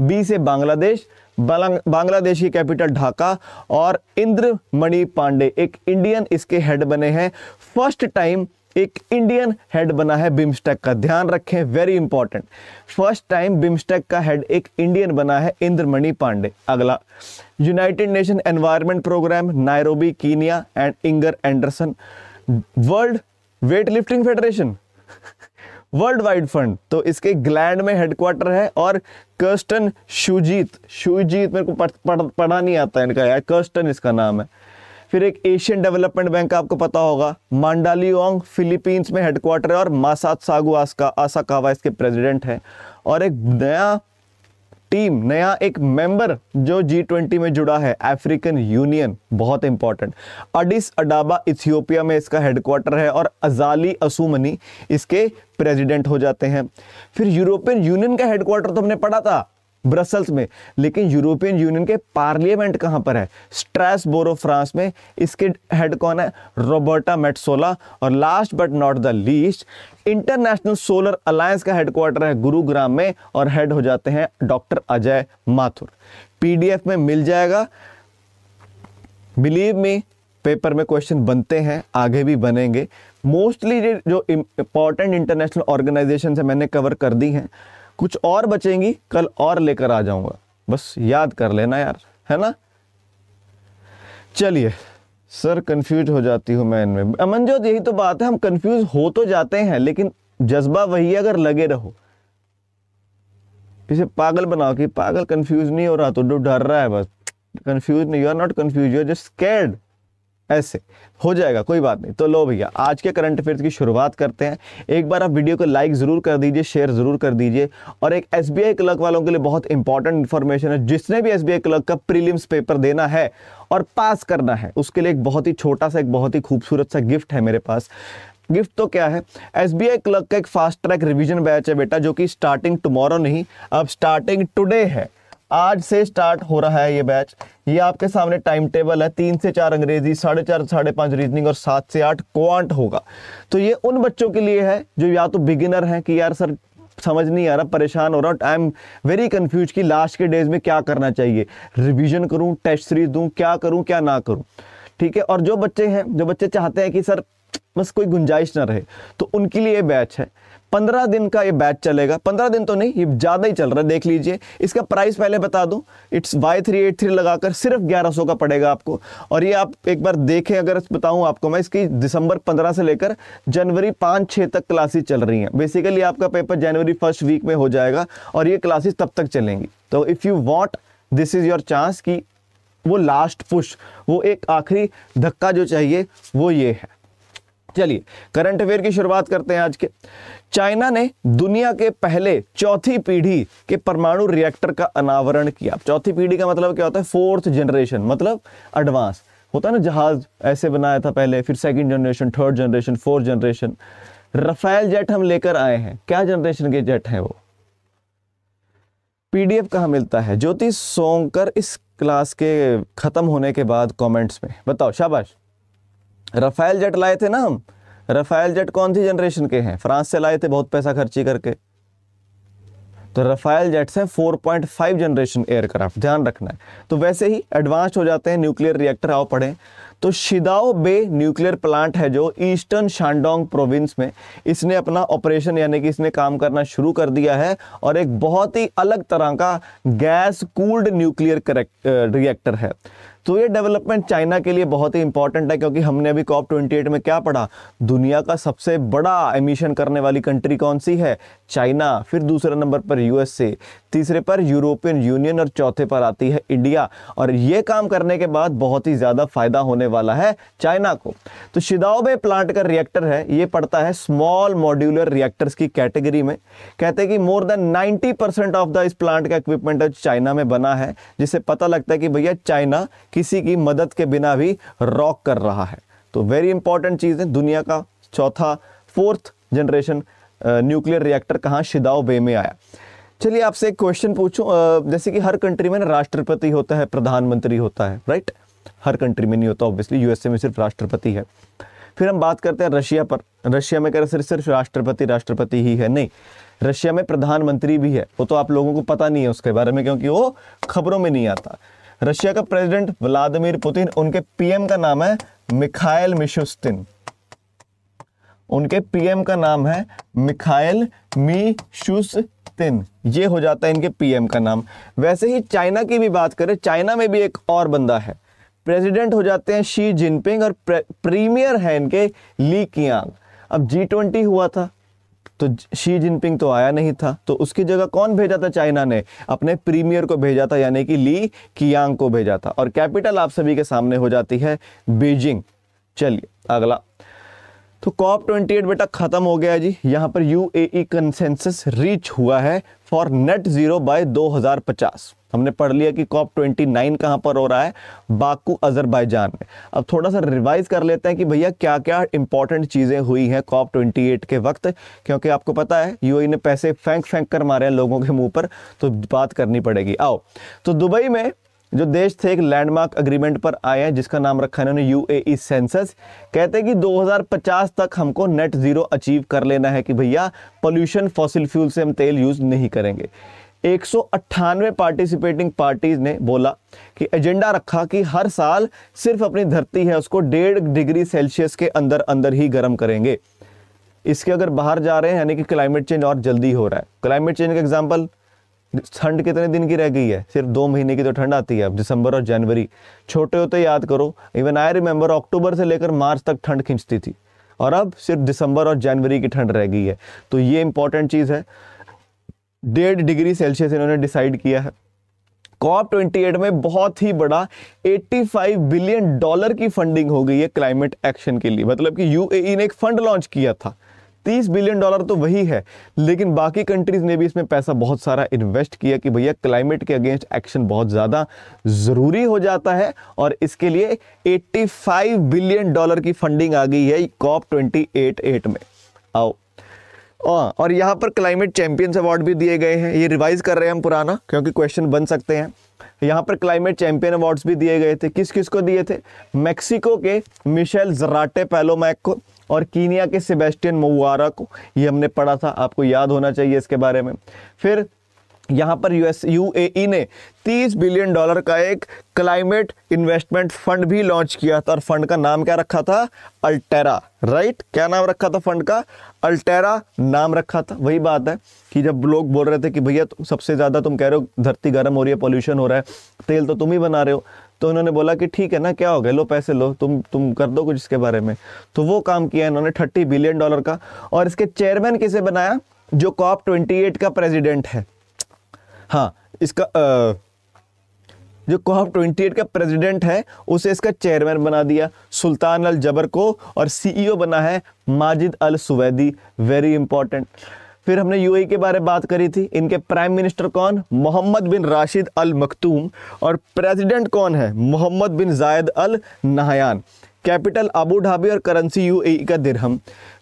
बी से बांग्लादेश बांग्लादेश की कैपिटल ढाका और इंद्र मणि पांडे एक इंडियन इसके हेड बने हैं फर्स्ट टाइम एक इंडियन हेड बना है बिम्स्टेक का ध्यान रखें very important first time BIMSTEC का हेड एक इंडियन बना है इंद्रमणि पांडे अगला United Nation Environment Programme Nairobi Kenya and Inger Andersen World Weight Lifting Federation World Wide Fund तो इसके ग्लैंड में हेडक्वार्टर है और कर्स्टन शुजीत शुजीत मेरे को पढ़ा नहीं आता इनका यार कर्स्टन इसका नाम है फिर एक एशियन डेवलपमेंट बैंक आपको पता होगा मांडालियोंग फिलीपींस में हेडक्वार्टर है और मासात सागु आसका आसाकावा इसके प्रेसिडेंट है और एक नया टीम नया एक मेंबर जो जी ट्वेंटी में जुड़ा है अफ्रीकन यूनियन बहुत इंपॉर्टेंट अडिस अडाबा इथियोपिया में इसका हेडक्वार्टर है और अजाली असुमनी इसके प्रेसिडेंट हो जाते हैं फिर यूरोपियन यूनियन का हेडक्वार्टर तो हमने पढ़ा था ब्रसल्स में लेकिन यूरोपियन यूनियन के पार्लियामेंट कहाँ पर है स्ट्रेस बोरो फ्रांस में इसके हेड कौन है रोबर्टा मेटसोला और last but not the least International Solar Alliance का हेडक्वार्टर है गुरुग्राम में और हेड हो जाते हैं डॉक्टर अजय माथुर पीडीएफ में मिल जाएगा बिलीव में पेपर में क्वेश्चन बनते हैं आगे भी बनेंगे मोस्टली जो इम्पॉर्टेंट इंटरनेशनल ऑर्गेनाइजेशन है मैंने कवर कर दी हैं कुछ और बचेंगी कल और लेकर आ जाऊंगा बस याद कर लेना यार है ना चलिए सर कंफ्यूज हो जाती हूं मैं इनमें अमन जो यही तो बात है हम कंफ्यूज हो तो जाते हैं लेकिन जज्बा वही है अगर लगे रहो इसे पागल बनाओ कि पागल कंफ्यूज नहीं हो रहा तो डर रहा है बस कंफ्यूज नहीं you are not confuse you are just scared ऐसे हो जाएगा कोई बात नहीं तो लो भैया आज के करंट अफेयर्स की शुरुआत करते हैं एक बार आप वीडियो को लाइक ज़रूर कर दीजिए शेयर ज़रूर कर दीजिए और एक एस बी क्लर्क वालों के लिए बहुत इंपॉर्टेंट इन्फॉर्मेशन है जिसने भी एस बी क्लर्क का प्रीलिम्स पेपर देना है और पास करना है उसके लिए एक बहुत ही छोटा सा एक बहुत ही खूबसूरत सा गिफ्ट है मेरे पास गिफ्ट तो क्या है एस बी आई क्लर्क का एक फास्ट ट्रैक रिविजन बैच है बेटा जो कि स्टार्टिंग टुमारो नहीं अब स्टार्टिंग टुडे है आज से स्टार्ट हो रहा है ये बैच ये आपके सामने टाइम टेबल है तीन से चार अंग्रेजी साढ़े चार साढ़े पाँच रीजनिंग और सात से आठ क्वांट होगा तो ये उन बच्चों के लिए है जो या तो बिगिनर हैं कि यार सर समझ नहीं आ रहा परेशान हो रहा आई एम वेरी कन्फ्यूज कि लास्ट के डेज में क्या करना चाहिए रिविजन करूँ टेस्ट सीरीज दूँ क्या करूँ क्या ना करूँ ठीक है और जो बच्चे हैं जो बच्चे चाहते हैं कि सर बस कोई गुंजाइश ना रहे तो उनके लिए बैच है पंद्रह दिन का ये बैच चलेगा पंद्रह दिन तो नहीं ये ज़्यादा ही चल रहा है देख लीजिए इसका प्राइस पहले बता दूँ it's Y three eight three लगाकर सिर्फ ग्यारह सौ का पड़ेगा आपको और ये आप एक बार देखें अगर बताऊँ आपको मैं इसकी दिसंबर पंद्रह से लेकर जनवरी पाँच छः तक क्लासेज चल रही हैं बेसिकली आपका पेपर जनवरी फर्स्ट वीक में हो जाएगा और ये क्लासेस तब तक चलेंगी तो if you want this is your chance कि वो लास्ट पुश वो एक आखिरी धक्का जो चाहिए वो ये है चलिए करंट अफेयर की शुरुआत करते हैं आज के चाइना ने दुनिया के पहले चौथी पीढ़ी के परमाणु रिएक्टर का अनावरण किया चौथी पीढ़ी का मतलब क्या होता है फोर्थ जनरेशन मतलब एडवांस होता है ना जहाज ऐसे बनाया था पहले फिर second generation third generation fourth generation Rafale jet हम लेकर आए हैं क्या जनरेशन के जेट है वो पीडीएफ कहाँ मिलता है ज्योति सोंकर इस क्लास के ख़त्म होने के बाद कमेंट्स में बताओ शाबाश रफ़ाइल जेट लाए थे ना हम रफ़ाइल जेट कौन सी जनरेशन के हैं फ्रांस से लाए थे बहुत पैसा खर्ची करके तो रफ़ाइल जेट्स हैं 4.5 जनरेशन एयरक्राफ्ट ध्यान रखना है तो वैसे ही एडवांस हो जाते हैं न्यूक्लियर रिएक्टर आओ पढ़ें तो शिदाओ बे न्यूक्लियर प्लांट है जो ईस्टर्न शांडोंग प्रोविंस में इसने अपना ऑपरेशन यानी कि इसने काम करना शुरू कर दिया है और एक बहुत ही अलग तरह का गैस कूल्ड न्यूक्लियर रिएक्टर है तो ये डेवलपमेंट चाइना के लिए बहुत ही इंपॉर्टेंट है क्योंकि हमने अभी कॉप ट्वेंटी में क्या पढ़ा दुनिया का सबसे बड़ा एमिशन करने वाली कंट्री कौन सी है चाइना फिर दूसरे नंबर पर यूएसए तीसरे पर यूरोपियन यूनियन और चौथे पर आती है इंडिया और ये काम करने के बाद बहुत ही ज़्यादा फायदा होने वाला है चाइना को तो शिदाओबे प्लांट का रिएक्टर है ये पड़ता है स्मॉल मॉड्यूलर रिएक्टर्स की कैटेगरी में कहते हैं कि more than ninety percent of the इस प्लांट का इक्विपमेंट चाइना में बना है जिससे पता लगता है कि भैया चाइना किसी की मदद के बिना भी रॉक कर रहा है तो वेरी इंपॉर्टेंट चीज़ है दुनिया का चौथा फोर्थ जनरेशन न्यूक्लियर रिएक्टर कहाँ शिदाओ बे में आया चलिए आपसे एक क्वेश्चन पूछूं जैसे कि हर कंट्री में ना राष्ट्रपति होता है प्रधानमंत्री होता है राइट हर कंट्री में नहीं होता ऑब्वियसली यूएसए में सिर्फ राष्ट्रपति है फिर हम बात करते हैं रशिया पर रशिया में कह रहे सिर्फ सिर्फ राष्ट्रपति राष्ट्रपति ही है नहीं रशिया में प्रधानमंत्री भी है वो तो आप लोगों को पता नहीं है उसके बारे में क्योंकि वो खबरों में नहीं आता रशिया का प्रेसिडेंट व्लादिमीर पुतिन उनके पीएम का नाम है मिखाइल मिशुस्तिन उनके पीएम का नाम है मिखाइल मी शुस्तिन ये हो जाता है इनके पीएम का नाम वैसे ही चाइना की भी बात करें चाइना में भी एक और बंदा है प्रेसिडेंट हो जाते हैं शी जिनपिंग और प्रीमियर है इनके ली कियांग अब जी ट्वेंटी हुआ था तो शी जिनपिंग तो आया नहीं था तो उसकी जगह कौन भेजा था चाइना ने अपने प्रीमियर को भेजा था यानी कि ली कियांग को भेजा था और कैपिटल आप सभी के सामने हो जाती है बीजिंग चलिए अगला तो कॉप ट्वेंटी एट बेटा खत्म हो गया जी यहाँ पर यू ए कंसेंसस रीच हुआ है फॉर नेट जीरो बाय 2050 हमने पढ़ लिया कि कॉप ट्वेंटी नाइन कहाँ पर हो रहा है बाकू अजरबैजान में अब थोड़ा सा रिवाइज कर लेते हैं कि भैया क्या क्या इंपॉर्टेंट चीज़ें हुई हैं कॉप ट्वेंटी एट के वक्त क्योंकि आपको पता है यू e ने पैसे फेंक फेंक कर मारे हैं लोगों के मुंह पर तो बात करनी पड़ेगी आओ तो दुबई में जो देश थे एक लैंडमार्क अग्रीमेंट पर आए हैं जिसका नाम रखा इन्होंने यू ए सेंसस कहते हैं कि 2050 तक हमको नेट ज़ीरो अचीव कर लेना है कि भैया पोल्यूशन फॉसिल फ्यूल से हम तेल यूज़ नहीं करेंगे एक पार्टिसिपेटिंग पार्टीज ने बोला कि एजेंडा रखा कि हर साल सिर्फ अपनी धरती है उसको डेढ़ डिग्री सेल्सियस के अंदर अंदर ही गर्म करेंगे इसके अगर बाहर जा रहे हैं यानी कि क्लाइमेट चेंज और जल्दी हो रहा है क्लाइमेट चेंज का एग्जाम्पल ठंड कितने दिन की रह गई है सिर्फ दो महीने की तो ठंड आती है अब दिसंबर और जनवरी छोटे होते तो याद करो इवन आई रिमेंबर अक्टूबर से लेकर मार्च तक ठंड खींचती थी और अब सिर्फ दिसंबर और जनवरी की ठंड रह गई है तो ये इंपॉर्टेंट चीज़ है डेढ़ डिग्री सेल्सियस इन्होंने डिसाइड किया है कॉप ट्वेंटी एट में बहुत ही बड़ा 85 बिलियन डॉलर की फंडिंग हो गई है क्लाइमेट एक्शन के लिए मतलब कि यूएई e ने एक फंड लॉन्च किया था तीस बिलियन डॉलर तो वही है लेकिन बाकी कंट्रीज़ ने भी इसमें पैसा बहुत सारा इन्वेस्ट किया कि भैया क्लाइमेट के अगेंस्ट एक्शन बहुत ज़्यादा ज़रूरी हो जाता है और इसके लिए 85 बिलियन डॉलर की फंडिंग आ गई है कॉप ट्वेंटी एट में आओ हाँ, और यहाँ पर क्लाइमेट चैंपियंस अवार्ड भी दिए गए हैं ये रिवाइज कर रहे हैं हम पुराना क्योंकि क्वेश्चन बन सकते हैं यहाँ पर क्लाइमेट चैंपियन अवार्ड्स भी दिए गए थे किस किस को दिए थे मेक्सिको के मिशेल जराटे पैलोमैक को और कीनिया के सेबेस्टियन मवारा को ये हमने पढ़ा था आपको याद होना चाहिए इसके बारे में फिर यहाँ पर यूएस यूएई e ने 30 बिलियन डॉलर का एक क्लाइमेट इन्वेस्टमेंट फंड भी लॉन्च किया था और फंड का नाम क्या रखा था अल्टेरा राइट क्या नाम रखा था फंड का अल्टेरा नाम रखा था वही बात है कि जब लोग बोल रहे थे कि भैया सबसे ज़्यादा तुम कह रहे हो धरती गर्म हो रही है पॉल्यूशन हो रहा है तेल तो तुम ही बना रहे हो तो उन्होंने बोला कि ठीक है ना क्या हो गया लो पैसे लो तुम तुम कर दो कुछ इसके बारे में तो वो काम किया इन्होंने थर्टी बिलियन डॉलर का और इसके चेयरमैन किसे बनाया जो कॉप ट्वेंटी एट का प्रेजिडेंट है हाँ इसका आ, जो कॉप ट्वेंटी एट का प्रेसिडेंट है उसे इसका चेयरमैन बना दिया सुल्तान अल जबर को और सीईओ e बना है Majid Al Suwaidi very important फिर हमने यूएई के बारे में बात करी थी इनके प्राइम मिनिस्टर कौन मोहम्मद बिन राशिद अल मखतूम और प्रेसिडेंट कौन है Mohammed bin Zayed Al Nahyan capital Abu Dhabi और करेंसी यूएई का दिरहम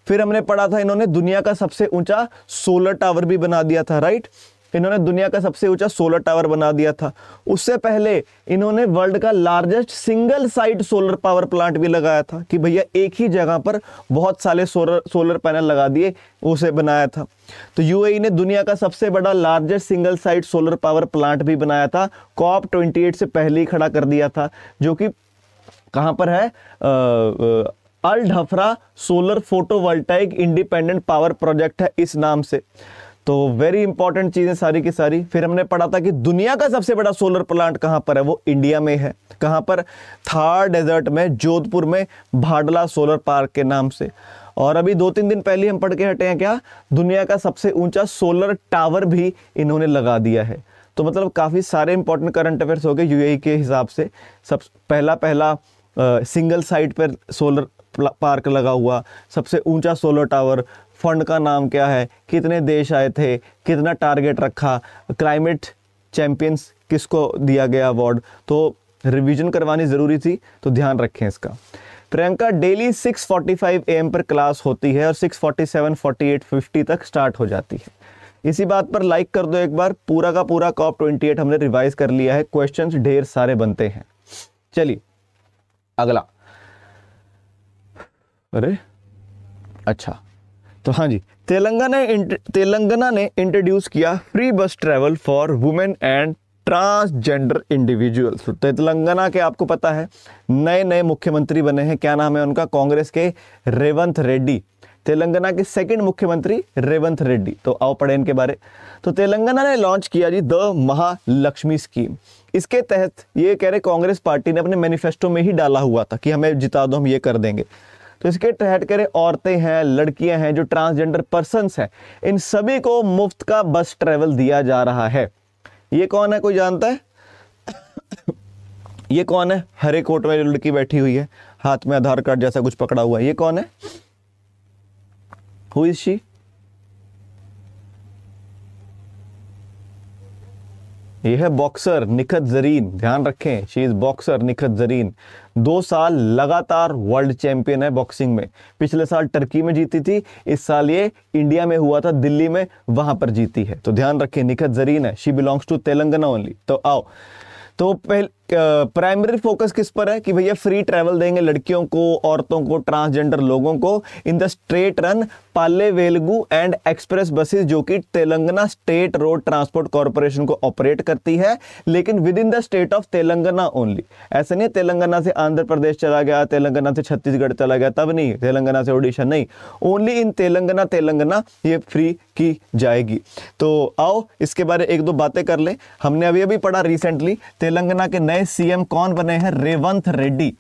फिर हमने पढ़ा था इन्होंने दुनिया का सबसे ऊंचा सोलर टावर भी बना दिया था राइट इन्होंने दुनिया का सबसे ऊंचा सोलर टावर बना दिया था उससे पहले इन्होंने वर्ल्ड का largest single site solar power plant भी लगाया था कि भैया एक ही जगह पर बहुत सारे सोलर सोलर पैनल लगा दिए उसे बनाया था तो यूएई e ने दुनिया का सबसे बड़ा largest single site solar power plant भी बनाया था कॉप ट्वेंटी से पहले ही खड़ा कर दिया था जो कि कहाँ पर है Al Dhafra solar photovoltaic independent power project है इस नाम से तो वेरी इंपॉर्टेंट चीज़ें सारी की सारी फिर हमने पढ़ा था कि दुनिया का सबसे बड़ा सोलर प्लांट कहाँ पर है वो इंडिया में है कहाँ पर थार डेजर्ट में जोधपुर में भाडला सोलर पार्क के नाम से और अभी दो तीन दिन पहले हम पढ़ के हटे हैं क्या दुनिया का सबसे ऊंचा सोलर टावर भी इन्होंने लगा दिया है तो मतलब काफ़ी सारे इंपॉर्टेंट करंट अफेयर्स हो गए यू e के हिसाब से सब पहला पहला आ, सिंगल साइट पर सोलर पार्क लगा हुआ सबसे ऊंचा सोलर टावर फंड का नाम क्या है कितने देश आए थे कितना टारगेट रखा क्लाइमेट चैम्पियंस किसको दिया गया अवार्ड तो रिवीजन करवानी ज़रूरी थी तो ध्यान रखें इसका प्रियंका डेली 6:45 फोर्टी एम पर क्लास होती है और 6:47, 48, 50 तक स्टार्ट हो जाती है इसी बात पर लाइक कर दो एक बार पूरा का पूरा कॉप 28 हमने रिवाइज कर लिया है क्वेश्चंस ढेर सारे बनते हैं चलिए अगला अरे अच्छा तो हाँ जी तेलंगाना तेलंगाना ने इंट्रोड्यूस किया free bus travel for women and transgender individuals Telangana के आपको पता है नए नए मुख्यमंत्री बने हैं क्या नाम है उनका कांग्रेस के रेवंत रेड्डी तेलंगाना के सेकंड मुख्यमंत्री रेवंत रेड्डी तो आओ पढ़े इनके बारे तो तेलंगाना ने लॉन्च किया जी द महालक्ष्मी स्कीम इसके तहत ये कह रहे कांग्रेस पार्टी ने अपने मैनिफेस्टो में ही डाला हुआ था कि हमें जिता दो हम ये कर देंगे तो इसके तहत करें औरतें हैं लड़कियां हैं जो ट्रांसजेंडर पर्सनस हैं इन सभी को मुफ्त का बस ट्रेवल दिया जा रहा है ये कौन है कोई जानता है ये कौन है हरे कोट में लड़की बैठी हुई है हाथ में आधार कार्ड जैसा कुछ पकड़ा हुआ है ये कौन है हुई शी ये है बॉक्सर निखत जरीन ध्यान रखें she is boxer Nikhat Zareen दो साल लगातार वर्ल्ड चैंपियन है बॉक्सिंग में पिछले साल टर्की में जीती थी इस साल ये इंडिया में हुआ था दिल्ली में वहां पर जीती है तो ध्यान रखें निखत जरीन है she belongs to Telangana only तो आओ तो पहले प्राइमरी फोकस किस पर है कि भैया फ्री ट्रैवल देंगे लड़कियों को औरतों को ट्रांसजेंडर लोगों को इन द स्ट्रेट रन पाले वेलगू एंड एक्सप्रेस बसेस जो कि Telangana state road transport corporation को ऑपरेट करती है लेकिन within the state of Telangana only ऐसा नहीं तेलंगाना से आंध्र प्रदेश चला गया तेलंगाना से छत्तीसगढ़ चला गया तब नहीं तेलंगाना से ओडिशा नहीं ओनली इन तेलंगाना तेलंगाना ये फ्री की जाएगी तो आओ इसके बारे एक दो बातें कर लें हमने अभी अभी पढ़ा रिसेंटली तेलंगाना के नए नए सीएम कौन बने हैं रेवंत रेड्डी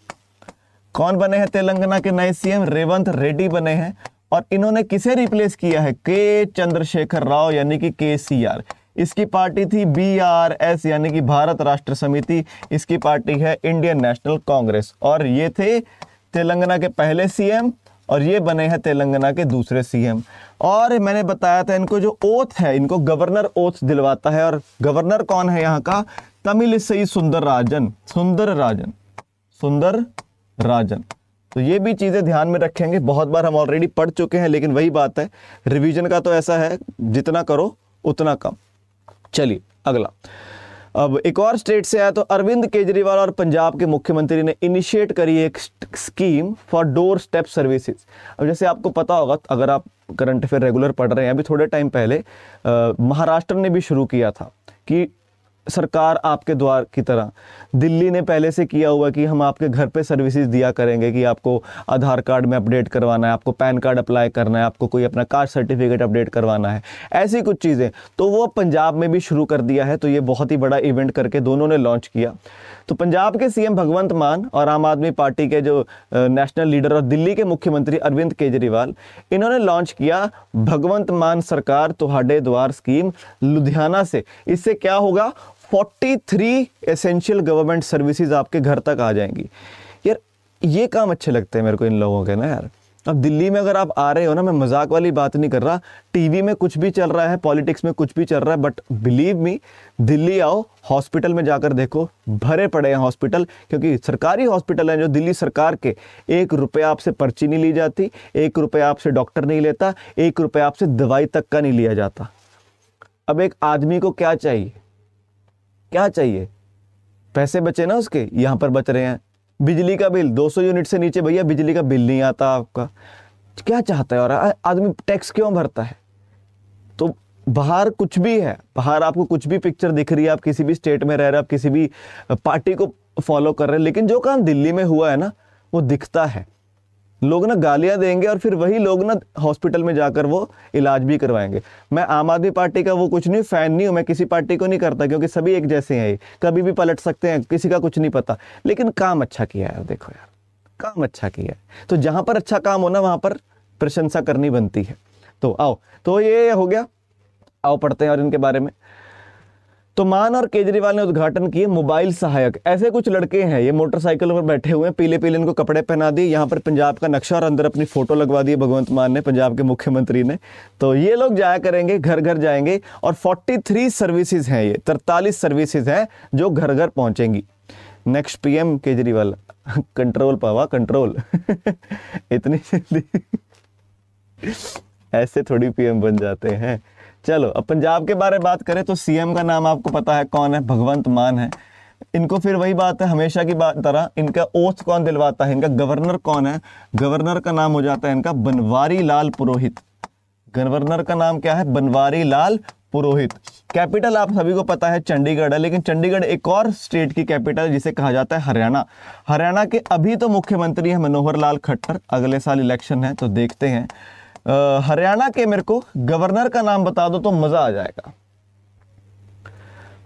कौन बने हैं तेलंगाना के नए सीएम रेवंत रेड्डी बने हैं और इन्होंने किसे रिप्लेस किया है के चंद्रशेखर राव यानी कि के सी आर इसकी पार्टी थी बी आर एस यानी कि भारत राष्ट्र समिति इसकी पार्टी है इंडियन नेशनल कांग्रेस और ये थे तेलंगाना के पहले सीएम और ये बने हैं तेलंगाना के दूसरे सीएम और मैंने बताया था इनको जो ओथ है इनको गवर्नर ओथ दिलवाता है और गवर्नर कौन है यहाँ का तमिल से ही सुंदर राजन सुंदर राजन सुंदर राजन तो ये भी चीज़ें ध्यान में रखेंगे बहुत बार हम ऑलरेडी पढ़ चुके हैं लेकिन वही बात है रिवीजन का तो ऐसा है जितना करो उतना कम चलिए अगला अब एक और स्टेट से आया तो अरविंद केजरीवाल और पंजाब के मुख्यमंत्री ने इनिशिएट करी एक scheme for doorstep services अब जैसे आपको पता होगा तो अगर आप करंट अफेयर रेगुलर पढ़ रहे हैं अभी थोड़े टाइम पहले महाराष्ट्र ने भी शुरू किया था कि सरकार आपके द्वार की तरह दिल्ली ने पहले से किया हुआ कि हम आपके घर पे सर्विसेज दिया करेंगे कि आपको आधार कार्ड में अपडेट करवाना है आपको पैन कार्ड अप्लाई करना है आपको कोई अपना कास्ट सर्टिफिकेट अपडेट करवाना है ऐसी कुछ चीज़ें तो वो पंजाब में भी शुरू कर दिया है तो ये बहुत ही बड़ा इवेंट करके दोनों ने लॉन्च किया तो पंजाब के सी भगवंत मान और आम आदमी पार्टी के जो नेशनल लीडर और दिल्ली के मुख्यमंत्री अरविंद केजरीवाल इन्होंने लॉन्च किया भगवंत मान सरकार तुहाडे द्वार स्कीम लुधियाना से इससे क्या होगा 43 एसेंशियल गवर्नमेंट सर्विसेज आपके घर तक आ जाएंगी यार ये काम अच्छे लगते हैं मेरे को इन लोगों के ना यार अब दिल्ली में अगर आप आ रहे हो ना मैं मजाक वाली बात नहीं कर रहा टीवी में कुछ भी चल रहा है पॉलिटिक्स में कुछ भी चल रहा है बट बिलीव मी दिल्ली आओ हॉस्पिटल में जाकर देखो भरे पड़े हैं हॉस्पिटल क्योंकि सरकारी हॉस्पिटल हैं जो दिल्ली सरकार के एक रुपया आपसे पर्ची नहीं ली जाती एक रुपया आपसे डॉक्टर नहीं लेता एक रुपया आपसे दवाई तक का नहीं लिया जाता अब एक आदमी को क्या चाहिए क्या चाहिए पैसे बचे ना उसके यहाँ पर बच रहे हैं बिजली का बिल 200 यूनिट से नीचे भैया बिजली का बिल नहीं आता आपका क्या चाहता है और आदमी टैक्स क्यों भरता है तो बाहर कुछ भी है बाहर आपको कुछ भी पिक्चर दिख रही है आप किसी भी स्टेट में रह रहे आप किसी भी पार्टी को फॉलो कर रहे हैं लेकिन जो काम दिल्ली में हुआ है ना वो दिखता है लोग ना गालियां देंगे और फिर वही लोग ना हॉस्पिटल में जाकर वो इलाज भी करवाएंगे मैं आम आदमी पार्टी का वो कुछ नहीं फ़ैन नहीं हूँ मैं किसी पार्टी को नहीं करता क्योंकि सभी एक जैसे हैं कभी भी पलट सकते हैं किसी का कुछ नहीं पता लेकिन काम अच्छा किया है देखो यार काम अच्छा किया है तो जहाँ पर अच्छा काम होना वहाँ पर प्रशंसा करनी बनती है तो आओ तो ये हो गया आओ पढ़ते हैं और इनके बारे में तो मान और केजरीवाल ने उद्घाटन किए मोबाइल सहायक ऐसे कुछ लड़के हैं ये मोटरसाइकिल पर बैठे हुए हैं पीले पीले इनको कपड़े पहना दिए यहाँ पर पंजाब का नक्शा और अंदर अपनी फोटो लगवा दिए भगवंत मान ने पंजाब के मुख्यमंत्री ने तो ये लोग जाया करेंगे घर घर जाएंगे और 43 सर्विसेज हैं ये तरतालीस सर्विसेज हैं जो घर घर पहुँचेंगी नेक्स्ट पीएम केजरीवाल कंट्रोल पावा कंट्रोल इतनी जल्दी ऐसे थोड़ी पीएम बन जाते हैं चलो अब पंजाब के बारे में बात करें तो सीएम का नाम आपको पता है कौन है भगवंत मान है इनको फिर वही बात है हमेशा की बात तरह इनका ओथ कौन दिलवाता है इनका गवर्नर कौन है गवर्नर का नाम हो जाता है इनका बनवारी लाल पुरोहित गवर्नर का नाम क्या है बनवारी लाल पुरोहित कैपिटल आप सभी को पता है चंडीगढ़ है लेकिन चंडीगढ़ एक और स्टेट की कैपिटल जिसे कहा जाता है हरियाणा हरियाणा के अभी तो मुख्यमंत्री है मनोहर लाल खट्टर अगले साल इलेक्शन है तो देखते हैं हरियाणा के मेरे को गवर्नर का नाम बता दो तो मज़ा आ जाएगा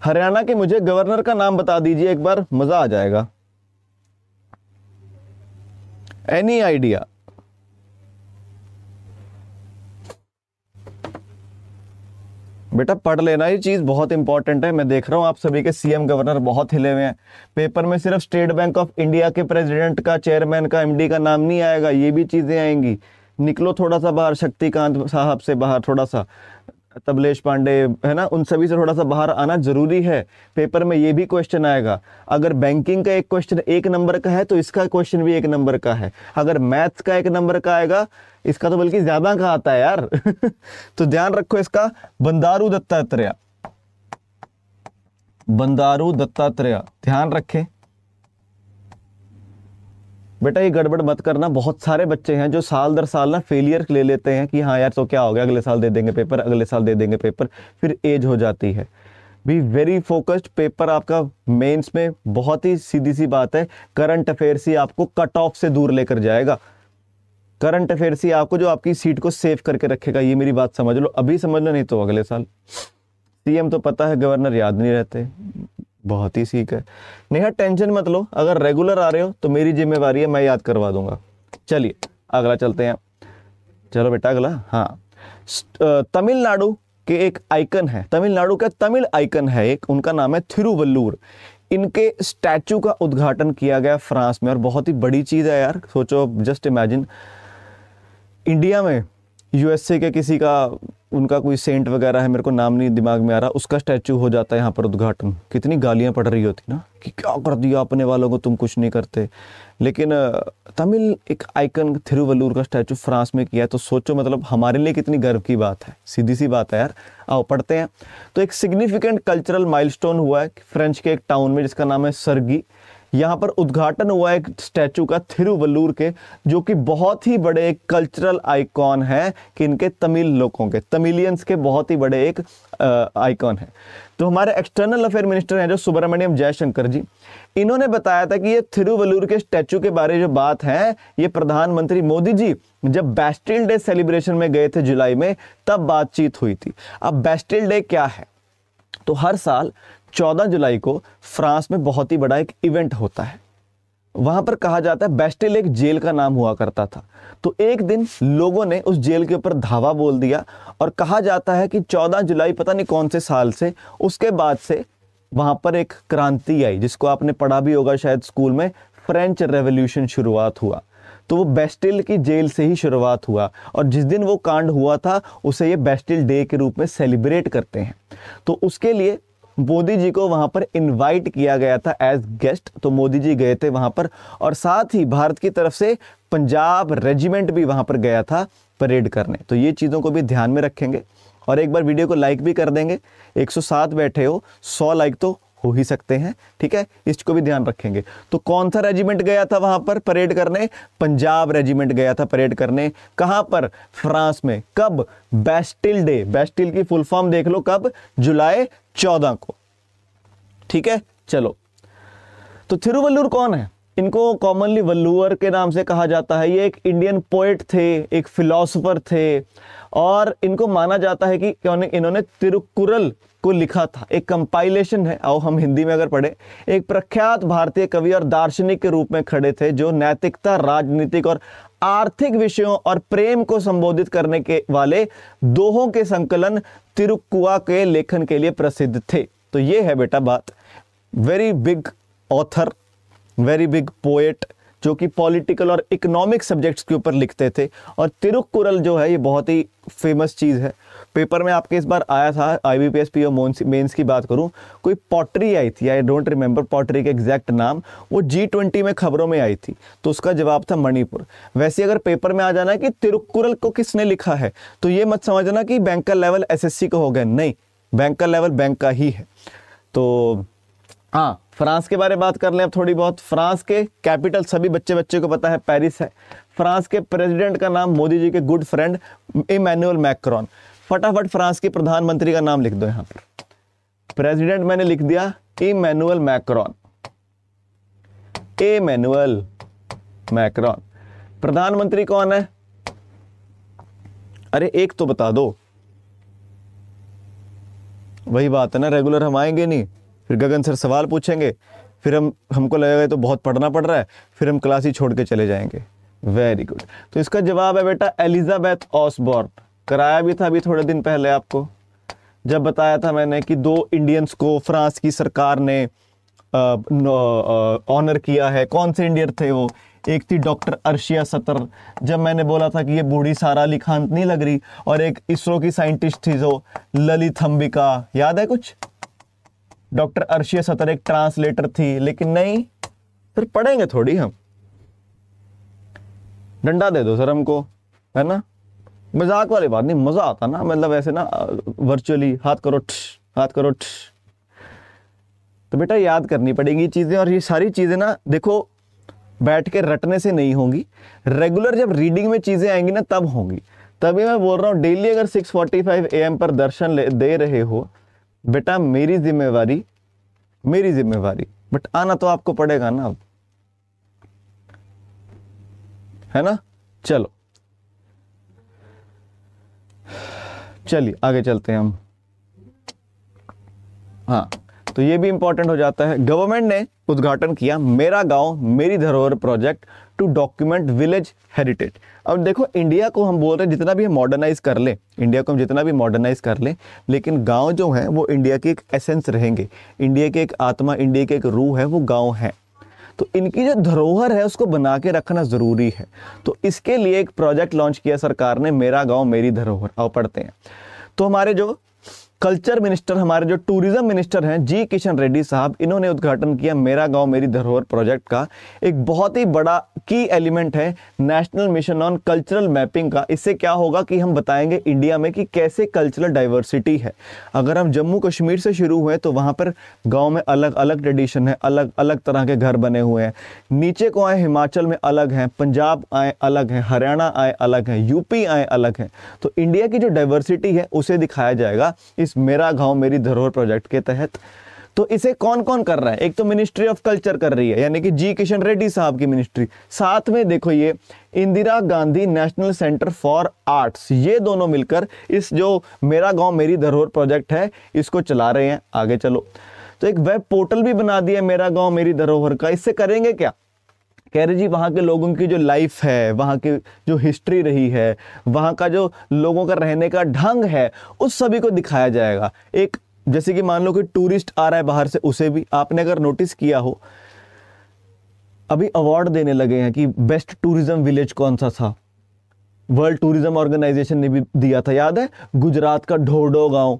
हरियाणा के मुझे गवर्नर का नाम बता दीजिए एक बार मज़ा आ जाएगा एनी आइडिया बेटा पढ़ लेना ये चीज़ बहुत इंपॉर्टेंट है मैं देख रहा हूं आप सभी के सीएम गवर्नर बहुत हिले हुए हैं पेपर में सिर्फ स्टेट बैंक ऑफ इंडिया के प्रेसिडेंट का चेयरमैन का एमडी का नाम नहीं आएगा ये भी चीज़ें आएंगी निकलो थोड़ा सा बाहर शक्तिकांत साहब से बाहर थोड़ा सा तबलेश पांडे है ना उन सभी से थोड़ा सा बाहर आना जरूरी है पेपर में ये भी क्वेश्चन आएगा अगर बैंकिंग का एक क्वेश्चन एक नंबर का है तो इसका क्वेश्चन भी एक नंबर का है अगर मैथ्स का एक नंबर का आएगा इसका तो बल्कि ज़्यादा का आता है यार तो ध्यान रखो इसका बंदारू दत्तात्रेय बंदारू दत्तात्रेय ध्यान रखें बेटा ये गड़बड़ मत करना बहुत सारे बच्चे हैं जो साल दर साल ना फेलियर ले लेते हैं कि हाँ यार तो क्या हो गया अगले साल दे देंगे पेपर अगले साल दे देंगे पेपर फिर एज हो जाती है बी वेरी फोकस्ड पेपर आपका मेंस में बहुत ही सीधी सी बात है करंट अफेयर ही आपको कट ऑफ से दूर लेकर जाएगा करंट अफेयर से आपको जो आपकी सीट को सेव करके रखेगा ये मेरी बात समझ लो अभी समझ लो नहीं तो अगले साल सीएम तो पता है गवर्नर याद नहीं रहते बहुत ही सीख है नेहा टेंशन मत लो अगर रेगुलर आ रहे हो तो मेरी जिम्मेवारी है मैं याद करवा दूंगा चलिए अगला चलते हैं चलो बेटा अगला हाँ तमिलनाडु के एक आइकन है तमिलनाडु का तमिल आइकन है एक उनका नाम है थिरुवल्लूर इनके स्टैचू का उद्घाटन किया गया फ्रांस में और बहुत ही बड़ी चीज़ है यार सोचो जस्ट इमेजिन इंडिया में यूएसए के किसी का उनका कोई सेंट वगैरह है मेरे को नाम नहीं दिमाग में आ रहा उसका स्टैचू हो जाता है यहाँ पर उद्घाटन कितनी गालियाँ पड़ रही होती ना कि क्या कर दिया अपने वालों को तुम कुछ नहीं करते लेकिन तमिल एक आइकन थिरुवल्लूर का स्टैचू फ्रांस में किया है तो सोचो मतलब हमारे लिए कितनी गर्व की बात है सीधी सी बात है यार आओ पढ़ते हैं तो एक सिग्निफिकेंट कल्चरल माइलस्टोन हुआ है फ्रेंच के एक टाउन में जिसका नाम है सरगी यहाँ पर उद्घाटन हुआ एक स्टैचू का थिरुवल्लूर के जो कि बहुत ही बड़े एक कल्चरल आइकॉन है कि इनके तमिल लोगों के तमिलियंस के बहुत ही बड़े एक आइकॉन है तो हमारे एक्सटर्नल अफेयर मिनिस्टर हैं जो सुब्रमण्यम जयशंकर जी इन्होंने बताया था कि ये थिरुवल्लूर के स्टैचू के बारे जो बात है ये प्रधानमंत्री मोदी जी जब बेस्टिल डे सेलिब्रेशन में गए थे जुलाई में तब बातचीत हुई थी अब बेस्टिल डे क्या है तो हर साल 14 जुलाई को फ्रांस में बहुत ही बड़ा एक इवेंट होता है वहां पर कहा जाता है बेस्टिल एक जेल का नाम हुआ करता था तो एक दिन लोगों ने उस जेल के ऊपर धावा बोल दिया और कहा जाता है कि 14 जुलाई पता नहीं कौन से साल से उसके बाद से वहां पर एक क्रांति आई जिसको आपने पढ़ा भी होगा शायद स्कूल में फ्रेंच रेवोल्यूशन शुरुआत हुआ तो वो बेस्टिल की जेल से ही शुरुआत हुआ और जिस दिन वो कांड हुआ था उसे ये बेस्टिल डे के रूप में सेलिब्रेट करते हैं तो उसके लिए मोदी जी को वहां पर इनवाइट किया गया था एज गेस्ट तो मोदी जी गए थे वहां पर और साथ ही भारत की तरफ से पंजाब रेजिमेंट भी वहां पर गया था परेड करने तो ये चीज़ों को भी ध्यान में रखेंगे और एक बार वीडियो को लाइक भी कर देंगे 107 बैठे हो 100 लाइक तो हो ही सकते हैं ठीक है इसको भी ध्यान रखेंगे तो कौन सा रेजिमेंट गया था वहां पर परेड करने पंजाब रेजिमेंट गया था परेड करने कहां पर फ्रांस में कब बेस्टिल डे बैस्टिल की फुल फॉर्म देख लो कब जुलाई चौदह को ठीक है चलो तो थिरुवल्लूर कौन है इनको कॉमनली वल्लूअर के नाम से कहा जाता है ये एक इंडियन पोएट थे एक फिलोसोफर थे और इनको माना जाता है कि क्यों इन्होंने तिरुकुरल को लिखा था एक कंपाइलेशन है आओ हम हिंदी में अगर पढ़े एक प्रख्यात भारतीय कवि और दार्शनिक के रूप में खड़े थे जो नैतिकता राजनीतिक और आर्थिक विषयों और प्रेम को संबोधित करने के वाले दोहों के संकलन तिरुक्कुआ के लेखन के लिए प्रसिद्ध थे तो ये है बेटा बात very big author very big poet जो कि पॉलिटिकल और इकोनॉमिक सब्जेक्ट्स के ऊपर लिखते थे और तिरुक्कुरल जो है ये बहुत ही फेमस चीज़ है पेपर में आपके इस बार आया था I B P S P mains की बात करूँ कोई पॉटरी आई थी आई डोंट रिमेंबर पॉटरी का एग्जैक्ट नाम वो जी ट्वेंटी में खबरों में आई थी तो उसका जवाब था मणिपुर वैसे अगर पेपर में आ जाना कि तिरुक्कुरल को किसने लिखा है तो ये मत समझना कि बैंक का लेवल सी का हो गया नहीं बैंक का लेवल बैंक का ही है तो हाँ फ्रांस के बारे में बात कर लें अब थोड़ी बहुत फ्रांस के कैपिटल सभी बच्चे बच्चे को पता है पेरिस है फ्रांस के प्रेसिडेंट का नाम मोदी जी के गुड फ्रेंड इमैनुअल मैक्रॉन फटाफट फ्रांस के प्रधानमंत्री का नाम लिख दो यहां पर प्रेसिडेंट मैंने लिख दिया इमैनुअल मैक्रॉन एमैनुअल मैक्रॉन प्रधानमंत्री कौन है अरे एक तो बता दो वही बात है ना रेगुलर हम आएंगे नहीं फिर गगन सर सवाल पूछेंगे फिर हम हमको लगेगा तो बहुत पढ़ना पड़ रहा है फिर हम क्लास ही छोड़ के चले जाएंगे वेरी गुड तो इसका जवाब है बेटा एलिजाबेथ ऑसबॉर्न कराया भी था अभी थोड़े दिन पहले आपको जब बताया था मैंने कि दो इंडियंस को फ्रांस की सरकार ने ऑनर किया है कौन से इंडियन थे वो एक थी डॉक्टर अर्शिया सतर जब मैंने बोला था कि ये बूढ़ी सारा अली खान नहीं लग रही और एक इसरो की साइंटिस्ट थी जो ललित अंबिका याद है कुछ डॉक्टर अर्शिया सतर एक ट्रांसलेटर थी लेकिन नहीं फिर पढ़ेंगे थोड़ी हम डंडा दे दो सर हमको है ना मजाक वाली बात नहीं मज़ा आता ना मतलब ऐसे ना वर्चुअली हाथ करो ठ हाथ करो ठ तो बेटा याद करनी पड़ेगी चीज़ें और ये सारी चीज़ें ना देखो बैठ के रटने से नहीं होंगी रेगुलर जब रीडिंग में चीज़ें आएंगी ना तब होंगी तभी मैं बोल रहा हूँ डेली अगर 6:45 फोर्टी एम पर दर्शन दे रहे हो बेटा मेरी जिम्मेवारी मेरी जिम्मेवारी बट आना तो आपको पड़ेगा ना अब है ना चलो चलिए आगे चलते हैं हम हाँ तो ये भी इंपॉर्टेंट हो जाता है गवर्नमेंट ने उद्घाटन किया मेरा गांव मेरी धरोहर project to document village heritage अब देखो इंडिया को हम बोल रहे हैं जितना भी हम मॉडर्नाइज कर लें इंडिया को हम जितना भी मॉडर्नाइज कर लें लेकिन गांव जो हैं वो इंडिया की एक एसेंस रहेंगे इंडिया के एक आत्मा इंडिया के एक रूह है वो गाँव है तो इनकी जो धरोहर है उसको बना के रखना ज़रूरी है तो इसके लिए एक प्रोजेक्ट लॉन्च किया सरकार ने मेरा गाँव मेरी धरोहर और पढ़ते हैं तो हमारे जो कल्चर मिनिस्टर हमारे जो टूरिज्म मिनिस्टर हैं जी किशन रेड्डी साहब इन्होंने उद्घाटन किया मेरा गांव मेरी धरोहर प्रोजेक्ट का एक बहुत ही बड़ा की एलिमेंट है National Mission on Cultural Mapping का इससे क्या होगा कि हम बताएंगे इंडिया में कि कैसे कल्चरल डाइवर्सिटी है अगर हम जम्मू कश्मीर से शुरू हुए तो वहाँ पर गाँव में अलग अलग ट्रेडिशन है अलग अलग तरह के घर बने हुए हैं नीचे को आए हिमाचल में अलग हैं पंजाब आए अलग हैं हरियाणा आए अलग हैं यूपी आए अलग हैं तो इंडिया की जो डाइवर्सिटी है उसे दिखाया जाएगा इस इस मेरा गांव मेरी धरोहर प्रोजेक्ट के तहत तो इसे कौन कौन कर रहा है एक तो मिनिस्ट्री ऑफ कल्चर कर रही है यानी कि जी किशन रेड्डी साहब की मिनिस्ट्री साथ में देखो ये Indira Gandhi National Centre for Arts ये दोनों मिलकर इस जो मेरा गांव मेरी धरोहर प्रोजेक्ट है इसको चला रहे हैं आगे चलो तो एक वेब पोर्टल भी बना दिया मेरा गांव मेरी धरोहर का इससे करेंगे क्या कह रहे जी वहाँ के लोगों की जो लाइफ है वहाँ की जो हिस्ट्री रही है वहाँ का जो लोगों का रहने का ढंग है उस सभी को दिखाया जाएगा एक जैसे कि मान लो कि टूरिस्ट आ रहा है बाहर से उसे भी आपने अगर नोटिस किया हो अभी अवार्ड देने लगे हैं कि बेस्ट टूरिज्म विलेज कौन सा था वर्ल्ड टूरिज्म ऑर्गेनाइजेशन ने भी दिया था याद है गुजरात का ढोडो गांव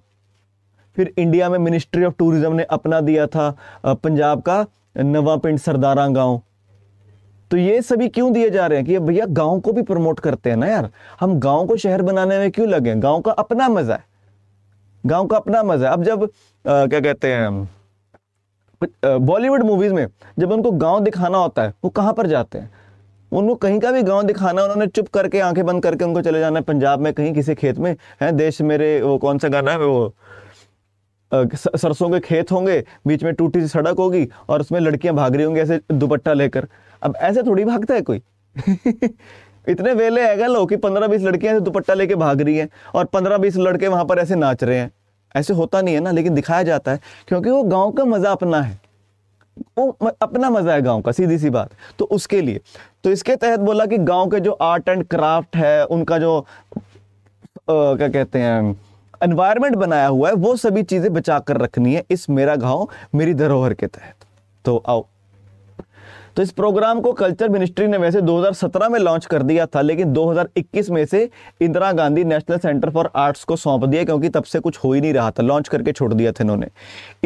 फिर इंडिया में मिनिस्ट्री ऑफ टूरिज्म ने अपना दिया था पंजाब का नवा पिंड सरदारा गांव तो ये सभी क्यों दिए जा रहे हैं कि भैया गाँव को भी प्रमोट करते हैं ना यार हम गाँव को शहर बनाने में क्यों लगे गांव का अपना मज़ा है गाँव का अपना मज़ा है अब जब आ, क्या कहते हैं बॉलीवुड मूवीज़ में जब उनको गाँव दिखाना होता है वो कहां पर जाते हैं उनको कहीं का भी गांव दिखाना उन्होंने चुप करके आंखें बंद करके उनको चले जाना है पंजाब में कहीं किसी खेत में है देश मेरे वो कौन सा गाना है वो सरसों के खेत होंगे बीच में टूटी सी सड़क होगी और उसमें लड़कियां भाग रही होंगी ऐसे दुपट्टा लेकर अब ऐसे थोड़ी भागता है कोई इतने वेले है लो कि पंद्रह बीस लड़कियां तो दुपट्टा लेके भाग रही हैं और पंद्रह बीस लड़के वहां पर ऐसे नाच रहे हैं ऐसे होता नहीं है ना लेकिन दिखाया जाता है क्योंकि वो गांव का मज़ा अपना है वो अपना मज़ा है गांव का सीधी सी बात तो उसके लिए तो इसके तहत बोला कि गांव के जो आर्ट एंड क्राफ्ट है उनका जो आ, क्या कहते हैं एनवायरनमेंट बनाया हुआ है वो सभी चीज़ें बचा कर रखनी है इस मेरा गाँव मेरी धरोहर के तहत तो आओ तो इस प्रोग्राम को कल्चर मिनिस्ट्री ने वैसे 2017 में लॉन्च कर दिया था लेकिन 2021 में से Indira Gandhi National Centre for Arts को सौंप दिया क्योंकि तब से कुछ हो ही नहीं रहा था लॉन्च करके छोड़ दिया था इन्होंने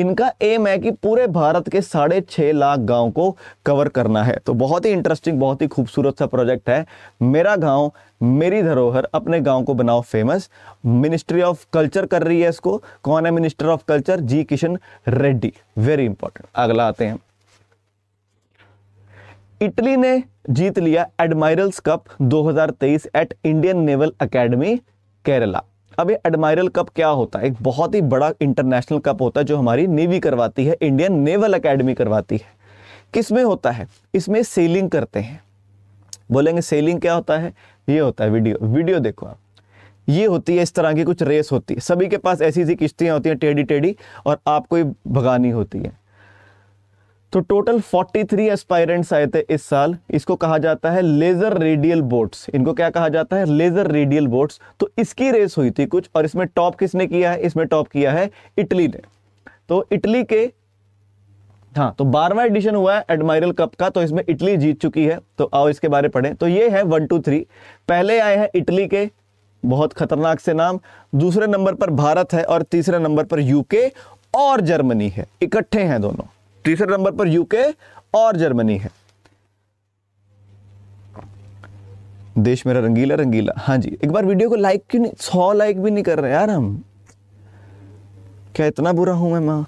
इनका एम है कि पूरे भारत के साढ़े छः लाख गाँव को कवर करना है तो बहुत ही इंटरेस्टिंग बहुत ही खूबसूरत सा प्रोजेक्ट है मेरा गाँव मेरी धरोहर अपने गांव को बनाओ फेमस मिनिस्ट्री ऑफ कल्चर कर रही है इसको कौन है minister of culture G Kishan Reddy very important अगला आते हैं इटली ने जीत लिया Admirals Cup 2023 at Indian Naval Academy Kerala अब ये एडमायरल कप क्या होता है एक बहुत ही बड़ा इंटरनेशनल कप होता है जो हमारी नेवी करवाती है इंडियन नेवल एकेडमी करवाती है किसमें होता है इसमें सेलिंग करते हैं बोलेंगे सेलिंग क्या होता है ये होता है वीडियो वीडियो देखो आप ये होती है इस तरह की कुछ रेस होती है सभी के पास ऐसी ऐसी किश्तियाँ होती हैं टेढ़ी टेढ़ी और आपको ही भगानी होती है तो टोटल 43 एस्पायरेंट्स आए थे इस साल इसको कहा जाता है लेजर रेडियल बोट्स इनको क्या कहा जाता है लेजर रेडियल बोट्स तो इसकी रेस हुई थी कुछ और इसमें टॉप किसने किया है इसमें टॉप किया है इटली ने तो इटली के हाँ तो बारहवा एडिशन हुआ है एडमायरल कप का तो इसमें इटली जीत चुकी है तो आओ इसके बारे पढ़े तो ये है वन टू थ्री पहले आए हैं इटली के बहुत खतरनाक से नाम दूसरे नंबर पर भारत है और तीसरे नंबर पर यूके और जर्मनी है इकट्ठे हैं दोनों तीसरे नंबर पर यूके और जर्मनी है देश मेरा रंगीला रंगीला हाँ जी एक बार वीडियो को लाइक क्यों नहीं सौ लाइक भी नहीं कर रहे यार हम क्या इतना बुरा हूं मैं माँ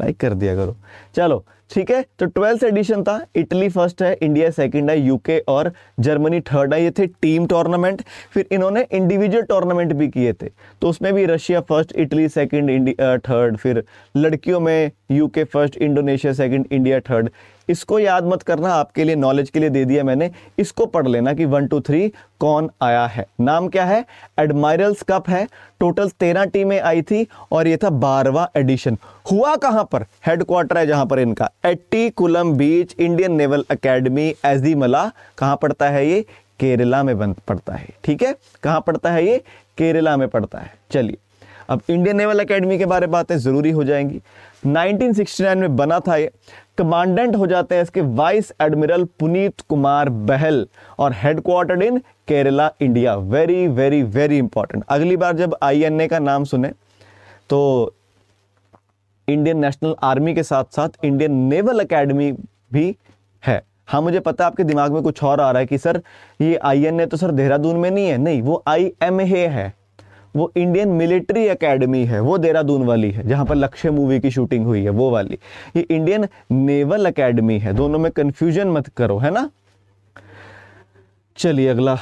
लाइक कर दिया करो चलो ठीक है तो ट्वेल्थ एडिशन था इटली फर्स्ट है इंडिया सेकंड है यूके और जर्मनी थर्ड है ये थे टीम टूर्नामेंट फिर इन्होंने इंडिविजुअल टूर्नामेंट भी किए थे तो उसमें भी Russia first Italy second third फिर लड़कियों में UK first Indonesia second India third इसको याद मत करना आपके लिए नॉलेज के लिए दे दिया मैंने इसको पढ़ लेना कि वन टू थ्री कौन आया है नाम क्या है एडमायरल्स कप है टोटल तेरह टीमें आई थी और ये था बारवा एडिशन हुआ कहां पर हेडक्वार्टर है जहां पर इनका Kulam beach Indian Naval Academy Ezhimala कहां पड़ता है ये केरला में बन पड़ता है ठीक है कहां पड़ता है ये केरला में पड़ता है चलिए अब इंडियन नेवल एकेडमी के बारे में बातें ज़रूरी हो जाएंगी 1969 में बना था ये कमांडेंट हो जाते हैं इसके वाइस एडमिरल पुनीत कुमार बहल और headquarter in Kerala India very very very important अगली बार जब आईएनए का नाम सुने तो इंडियन नेशनल आर्मी के साथ साथ इंडियन नेवल अकेडमी भी है हाँ मुझे पता है आपके दिमाग में कुछ और आ रहा है कि सर ये आई एन ए तो सर देहरादून में नहीं है नहीं वो आई एम ए है वो इंडियन मिलिट्री एकेडमी है वो देहरादून वाली है जहाँ पर लक्ष्य मूवी की शूटिंग हुई है वो वाली ये इंडियन नेवल एकेडमी है दोनों में कंफ्यूजन मत करो है ना चलिए अगला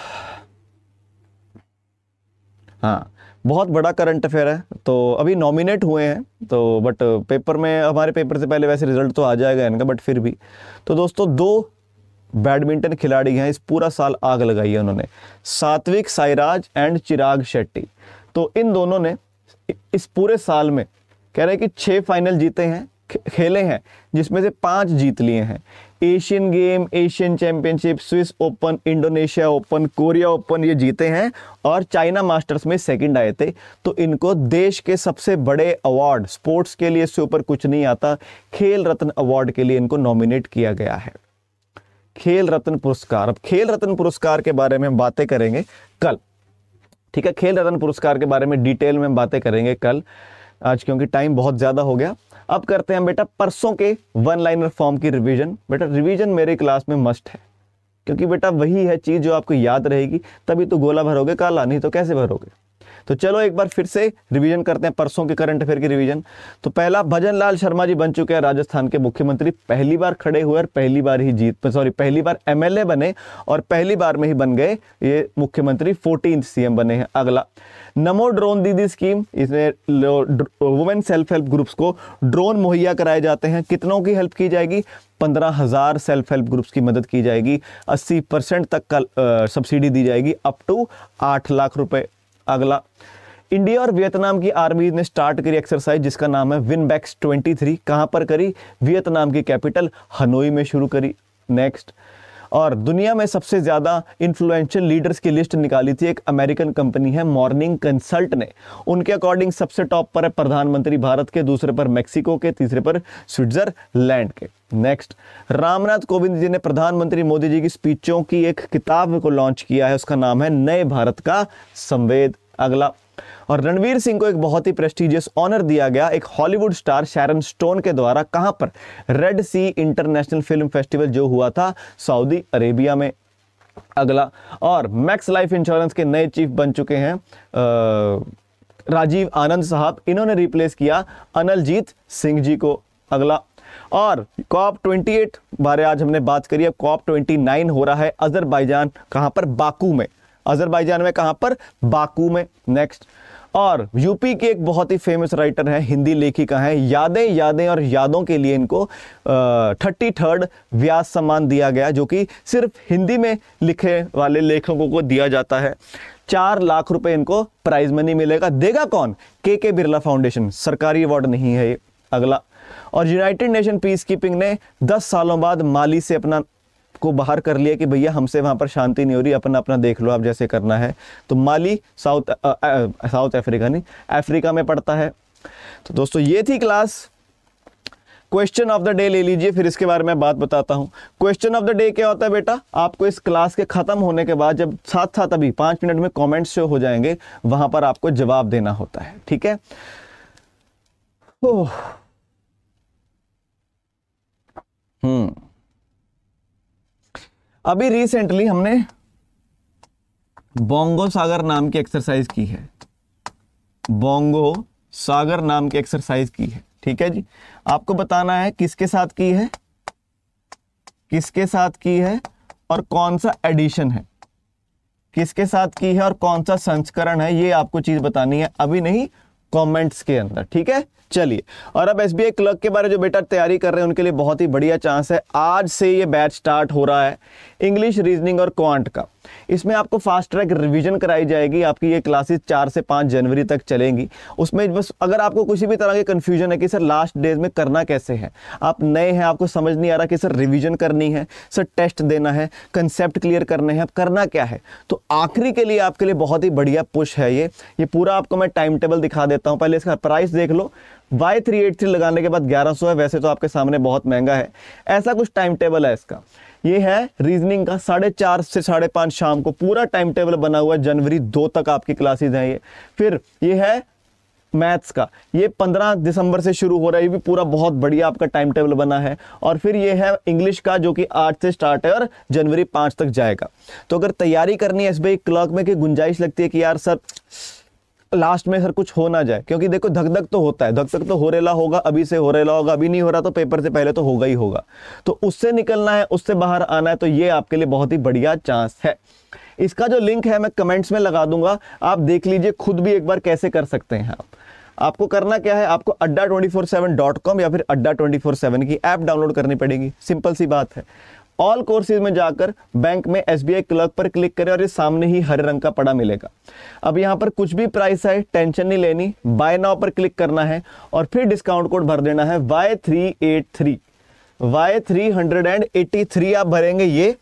हाँ बहुत बड़ा करंट अफेयर है तो अभी नॉमिनेट हुए हैं तो बट पेपर में हमारे पेपर से पहले वैसे रिजल्ट तो आ जाएगा इनका बट फिर भी तो दोस्तों दो बैडमिंटन खिलाड़ी हैं इस पूरा साल आग लगाई है उन्होंने सात्विक साईराज एंड चिराग शेट्टी तो इन दोनों ने इस पूरे साल में कह रहे हैं कि छह फाइनल जीते हैं खेले हैं जिसमें से पांच जीत लिए हैं Asian game Asian championship Swiss Open Indonesia Open Korea Open ये जीते हैं और चाइना मास्टर्स में सेकंड आए थे तो इनको देश के सबसे बड़े अवार्ड स्पोर्ट्स के लिए इससे ऊपर कुछ नहीं आता खेल रत्न अवार्ड के लिए इनको नॉमिनेट किया गया है खेल रत्न पुरस्कार अब खेल रत्न पुरस्कार के बारे में हम बातें करेंगे कल ठीक है खेल रत्न पुरस्कार के बारे में डिटेल में बातें करेंगे कल आज क्योंकि टाइम बहुत ज़्यादा हो गया अब करते हैं बेटा परसों के वन लाइनर फॉर्म की रिवीजन बेटा रिवीजन मेरे क्लास में मस्ट है क्योंकि बेटा वही है चीज़ जो आपको याद रहेगी तभी तो गोला भरोगे काला नहीं तो कैसे भरोगे तो चलो एक बार फिर से रिवीजन करते हैं परसों के करंट अफेयर की रिवीजन तो पहला भजन लाल शर्मा जी बन चुके हैं राजस्थान के मुख्यमंत्री पहली बार खड़े हुए और पहली बार ही जीत सॉरी पहली बार एमएलए बने और पहली बार में ही बन गए ये मुख्यमंत्री फोर्टीन सीएम बने हैं अगला नमो ड्रोन दीदी स्कीम इसमें वुमेन सेल्फ हेल्प ग्रुप्स को ड्रोन मुहैया कराए जाते हैं कितनों की हेल्प की जाएगी पंद्रह हज़ार सेल्फ हेल्प ग्रुप्स की मदद की जाएगी अस्सी परसेंट तक का सब्सिडी दी जाएगी अप टू आठ लाख रुपए अगला इंडिया और वियतनाम की आर्मी ने स्टार्ट करी एक्सरसाइज जिसका नाम है विन बैक्स ट्वेंटी थ्री कहाँ पर करी वियतनाम की कैपिटल हनोई में शुरू करी नेक्स्ट और दुनिया में सबसे ज़्यादा इन्फ्लुएंशियल लीडर्स की लिस्ट निकाली थी एक अमेरिकन कंपनी है मॉर्निंग कंसल्ट ने उनके अकॉर्डिंग सबसे टॉप पर है प्रधानमंत्री भारत के दूसरे पर मैक्सिको के तीसरे पर स्विट्जरलैंड के नेक्स्ट रामनाथ कोविंद जी ने प्रधानमंत्री मोदी जी की स्पीचों की एक किताब को लॉन्च किया है उसका नाम है नए भारत का संवेद अगला और रणवीर सिंह को एक बहुत ही प्रेस्टिजियस ऑनर दिया गया एक हॉलीवुड स्टार शैरन स्टोन के द्वारा कहां पर Red Sea International Film Festival जो हुआ था सऊदी अरेबिया में अगला और मैक्स लाइफ इंश्योरेंस के नए चीफ बन चुके हैं आ, राजीव आनंद साहब इन्होंने रिप्लेस किया अनलजीत सिंह जी को अगला और कॉप 28 बारे आज हमने बात करी है कॉप 29 हो रहा है अजरबैजान कहां पर बाकू में अजरबैजान में कहाँ पर बाकू में नेक्स्ट और यूपी के एक बहुत ही फेमस राइटर हैं हिंदी लेखिका हैं यादें यादें और यादों के लिए इनको थर्टी थर्ड व्यास सम्मान दिया गया जो कि सिर्फ हिंदी में लिखे वाले लेखकों को दिया जाता है चार लाख रुपए इनको प्राइज मनी मिलेगा देगा कौन के के बिरला फाउंडेशन सरकारी अवार्ड नहीं है ये अगला और यूनाइटेड नेशन पीस कीपिंग ने 10 सालों बाद माली से अपना को बाहर कर लिया कि भैया हमसे वहाँ पर शांति नहीं हो रही अपना अपना देख लो आप जैसे करना है तो माली साउथ साउथ अफ्रीका नहीं अफ्रीका में पड़ता है तो दोस्तों ये थी class question of the day ले लीजिए फिर इसके बारे में बात बताता हूँ क्वेश्चन ऑफ द डे क्या होता है बेटा आपको इस क्लास के खत्म होने के बाद जब साथ साथ अभी पाँच मिनट में कॉमेंट्स शो हो जाएंगे वहां पर आपको जवाब देना होता है ठीक है हम्म अभी रिसेंटली हमने बोंगो सागर नाम की एक्सरसाइज की है बोंगो सागर नाम की एक्सरसाइज की है ठीक है जी आपको बताना है किसके साथ की है किसके साथ की है और कौन सा एडिशन है किसके साथ की है और कौन सा संस्करण है ये आपको चीज बतानी है अभी नहीं कमेंट्स के अंदर ठीक है चलिए और अब एस बी क्लर्क के बारे में जो बेटा तैयारी कर रहे हैं उनके लिए बहुत ही बढ़िया चांस है आज से ये बैच स्टार्ट हो रहा है इंग्लिश रीजनिंग और क्वांट का इसमें आपको फास्ट ट्रैक रिवीजन कराई जाएगी आपकी ये क्लासेस चार से पाँच जनवरी तक चलेंगी उसमें बस अगर आपको किसी भी तरह की कन्फ्यूजन है कि सर लास्ट डेज में करना कैसे है आप नए हैं आपको समझ नहीं आ रहा कि सर रिविजन करनी है सर टेस्ट देना है कंसेप्ट क्लियर करने हैं अब करना क्या है तो आखिरी के लिए आपके लिए बहुत ही बढ़िया पुश है ये ये पूरा आपको मैं टाइम टेबल दिखा देता हूँ पहले इसका प्राइस देख लो वाई थ्री एट थ्री लगाने के बाद ग्यारह सौ है वैसे तो आपके सामने बहुत महंगा है ऐसा कुछ टाइम टेबल है इसका ये है रीजनिंग का साढ़े चार से साढ़े पाँच शाम को पूरा टाइम टेबल बना हुआ है जनवरी दो तक आपकी क्लासेज हैं ये फिर ये है मैथ्स का ये 15 दिसंबर से शुरू हो रहा है ये भी पूरा बहुत बढ़िया आपका टाइम टेबल बना है और फिर ये है इंग्लिश का जो कि आठ से स्टार्ट है और जनवरी पाँच तक जाएगा तो अगर तैयारी करनी है एस क्लर्क में कि गुंजाइश लगती है कि यार सर लास्ट में सर कुछ हो ना जाए क्योंकि देखो धक धक तो होता है धक धक तो हो रेला होगा अभी से हो रेला होगा अभी नहीं हो रहा तो पेपर से पहले तो होगा ही होगा तो उससे निकलना है उससे बाहर आना है तो ये आपके लिए बहुत ही बढ़िया चांस है इसका जो लिंक है मैं कमेंट्स में लगा दूंगा आप देख लीजिए खुद भी एक बार कैसे कर सकते हैं आप आपको करना क्या है आपको Adda twenty four seven dot com या फिर अड्डा ट्वेंटी फोर सेवन की ऐप डाउनलोड करनी पड़ेगी सिंपल सी बात है ऑल कोर्सेज में जाकर बैंक में एस बी क्लर्क पर क्लिक करें और ये सामने ही हरे रंग का पड़ा मिलेगा अब यहाँ पर कुछ भी प्राइस है टेंशन नहीं लेनी बाय नाउ पर क्लिक करना है और फिर डिस्काउंट कोड भर देना है Y three eight three Y three hundred and eighty three आप भरेंगे ये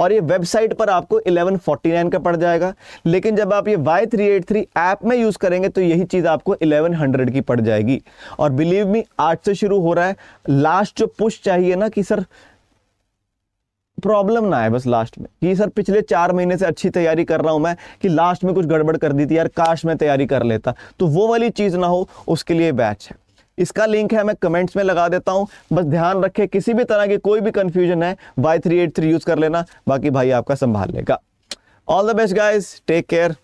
और ये वेबसाइट पर आपको 1149 का पड़ जाएगा लेकिन जब आप ये Y three eight three app में यूज़ करेंगे तो यही चीज़ आपको 1100 की पड़ जाएगी और बिलीव मी आज से शुरू हो रहा है लास्ट जो पुश चाहिए ना कि सर प्रॉब्लम ना आए बस लास्ट में कि सर पिछले चार महीने से अच्छी तैयारी कर रहा हूं मैं कि लास्ट में कुछ गड़बड़ कर दी थी यार काश मैं तैयारी कर लेता तो वो वाली चीज़ ना हो उसके लिए बैच है इसका लिंक है मैं कमेंट्स में लगा देता हूं बस ध्यान रखें किसी भी तरह की कोई भी कंफ्यूजन है Y three eight three use कर लेना बाकी भाई आपका संभाल लेगा all the best guys take care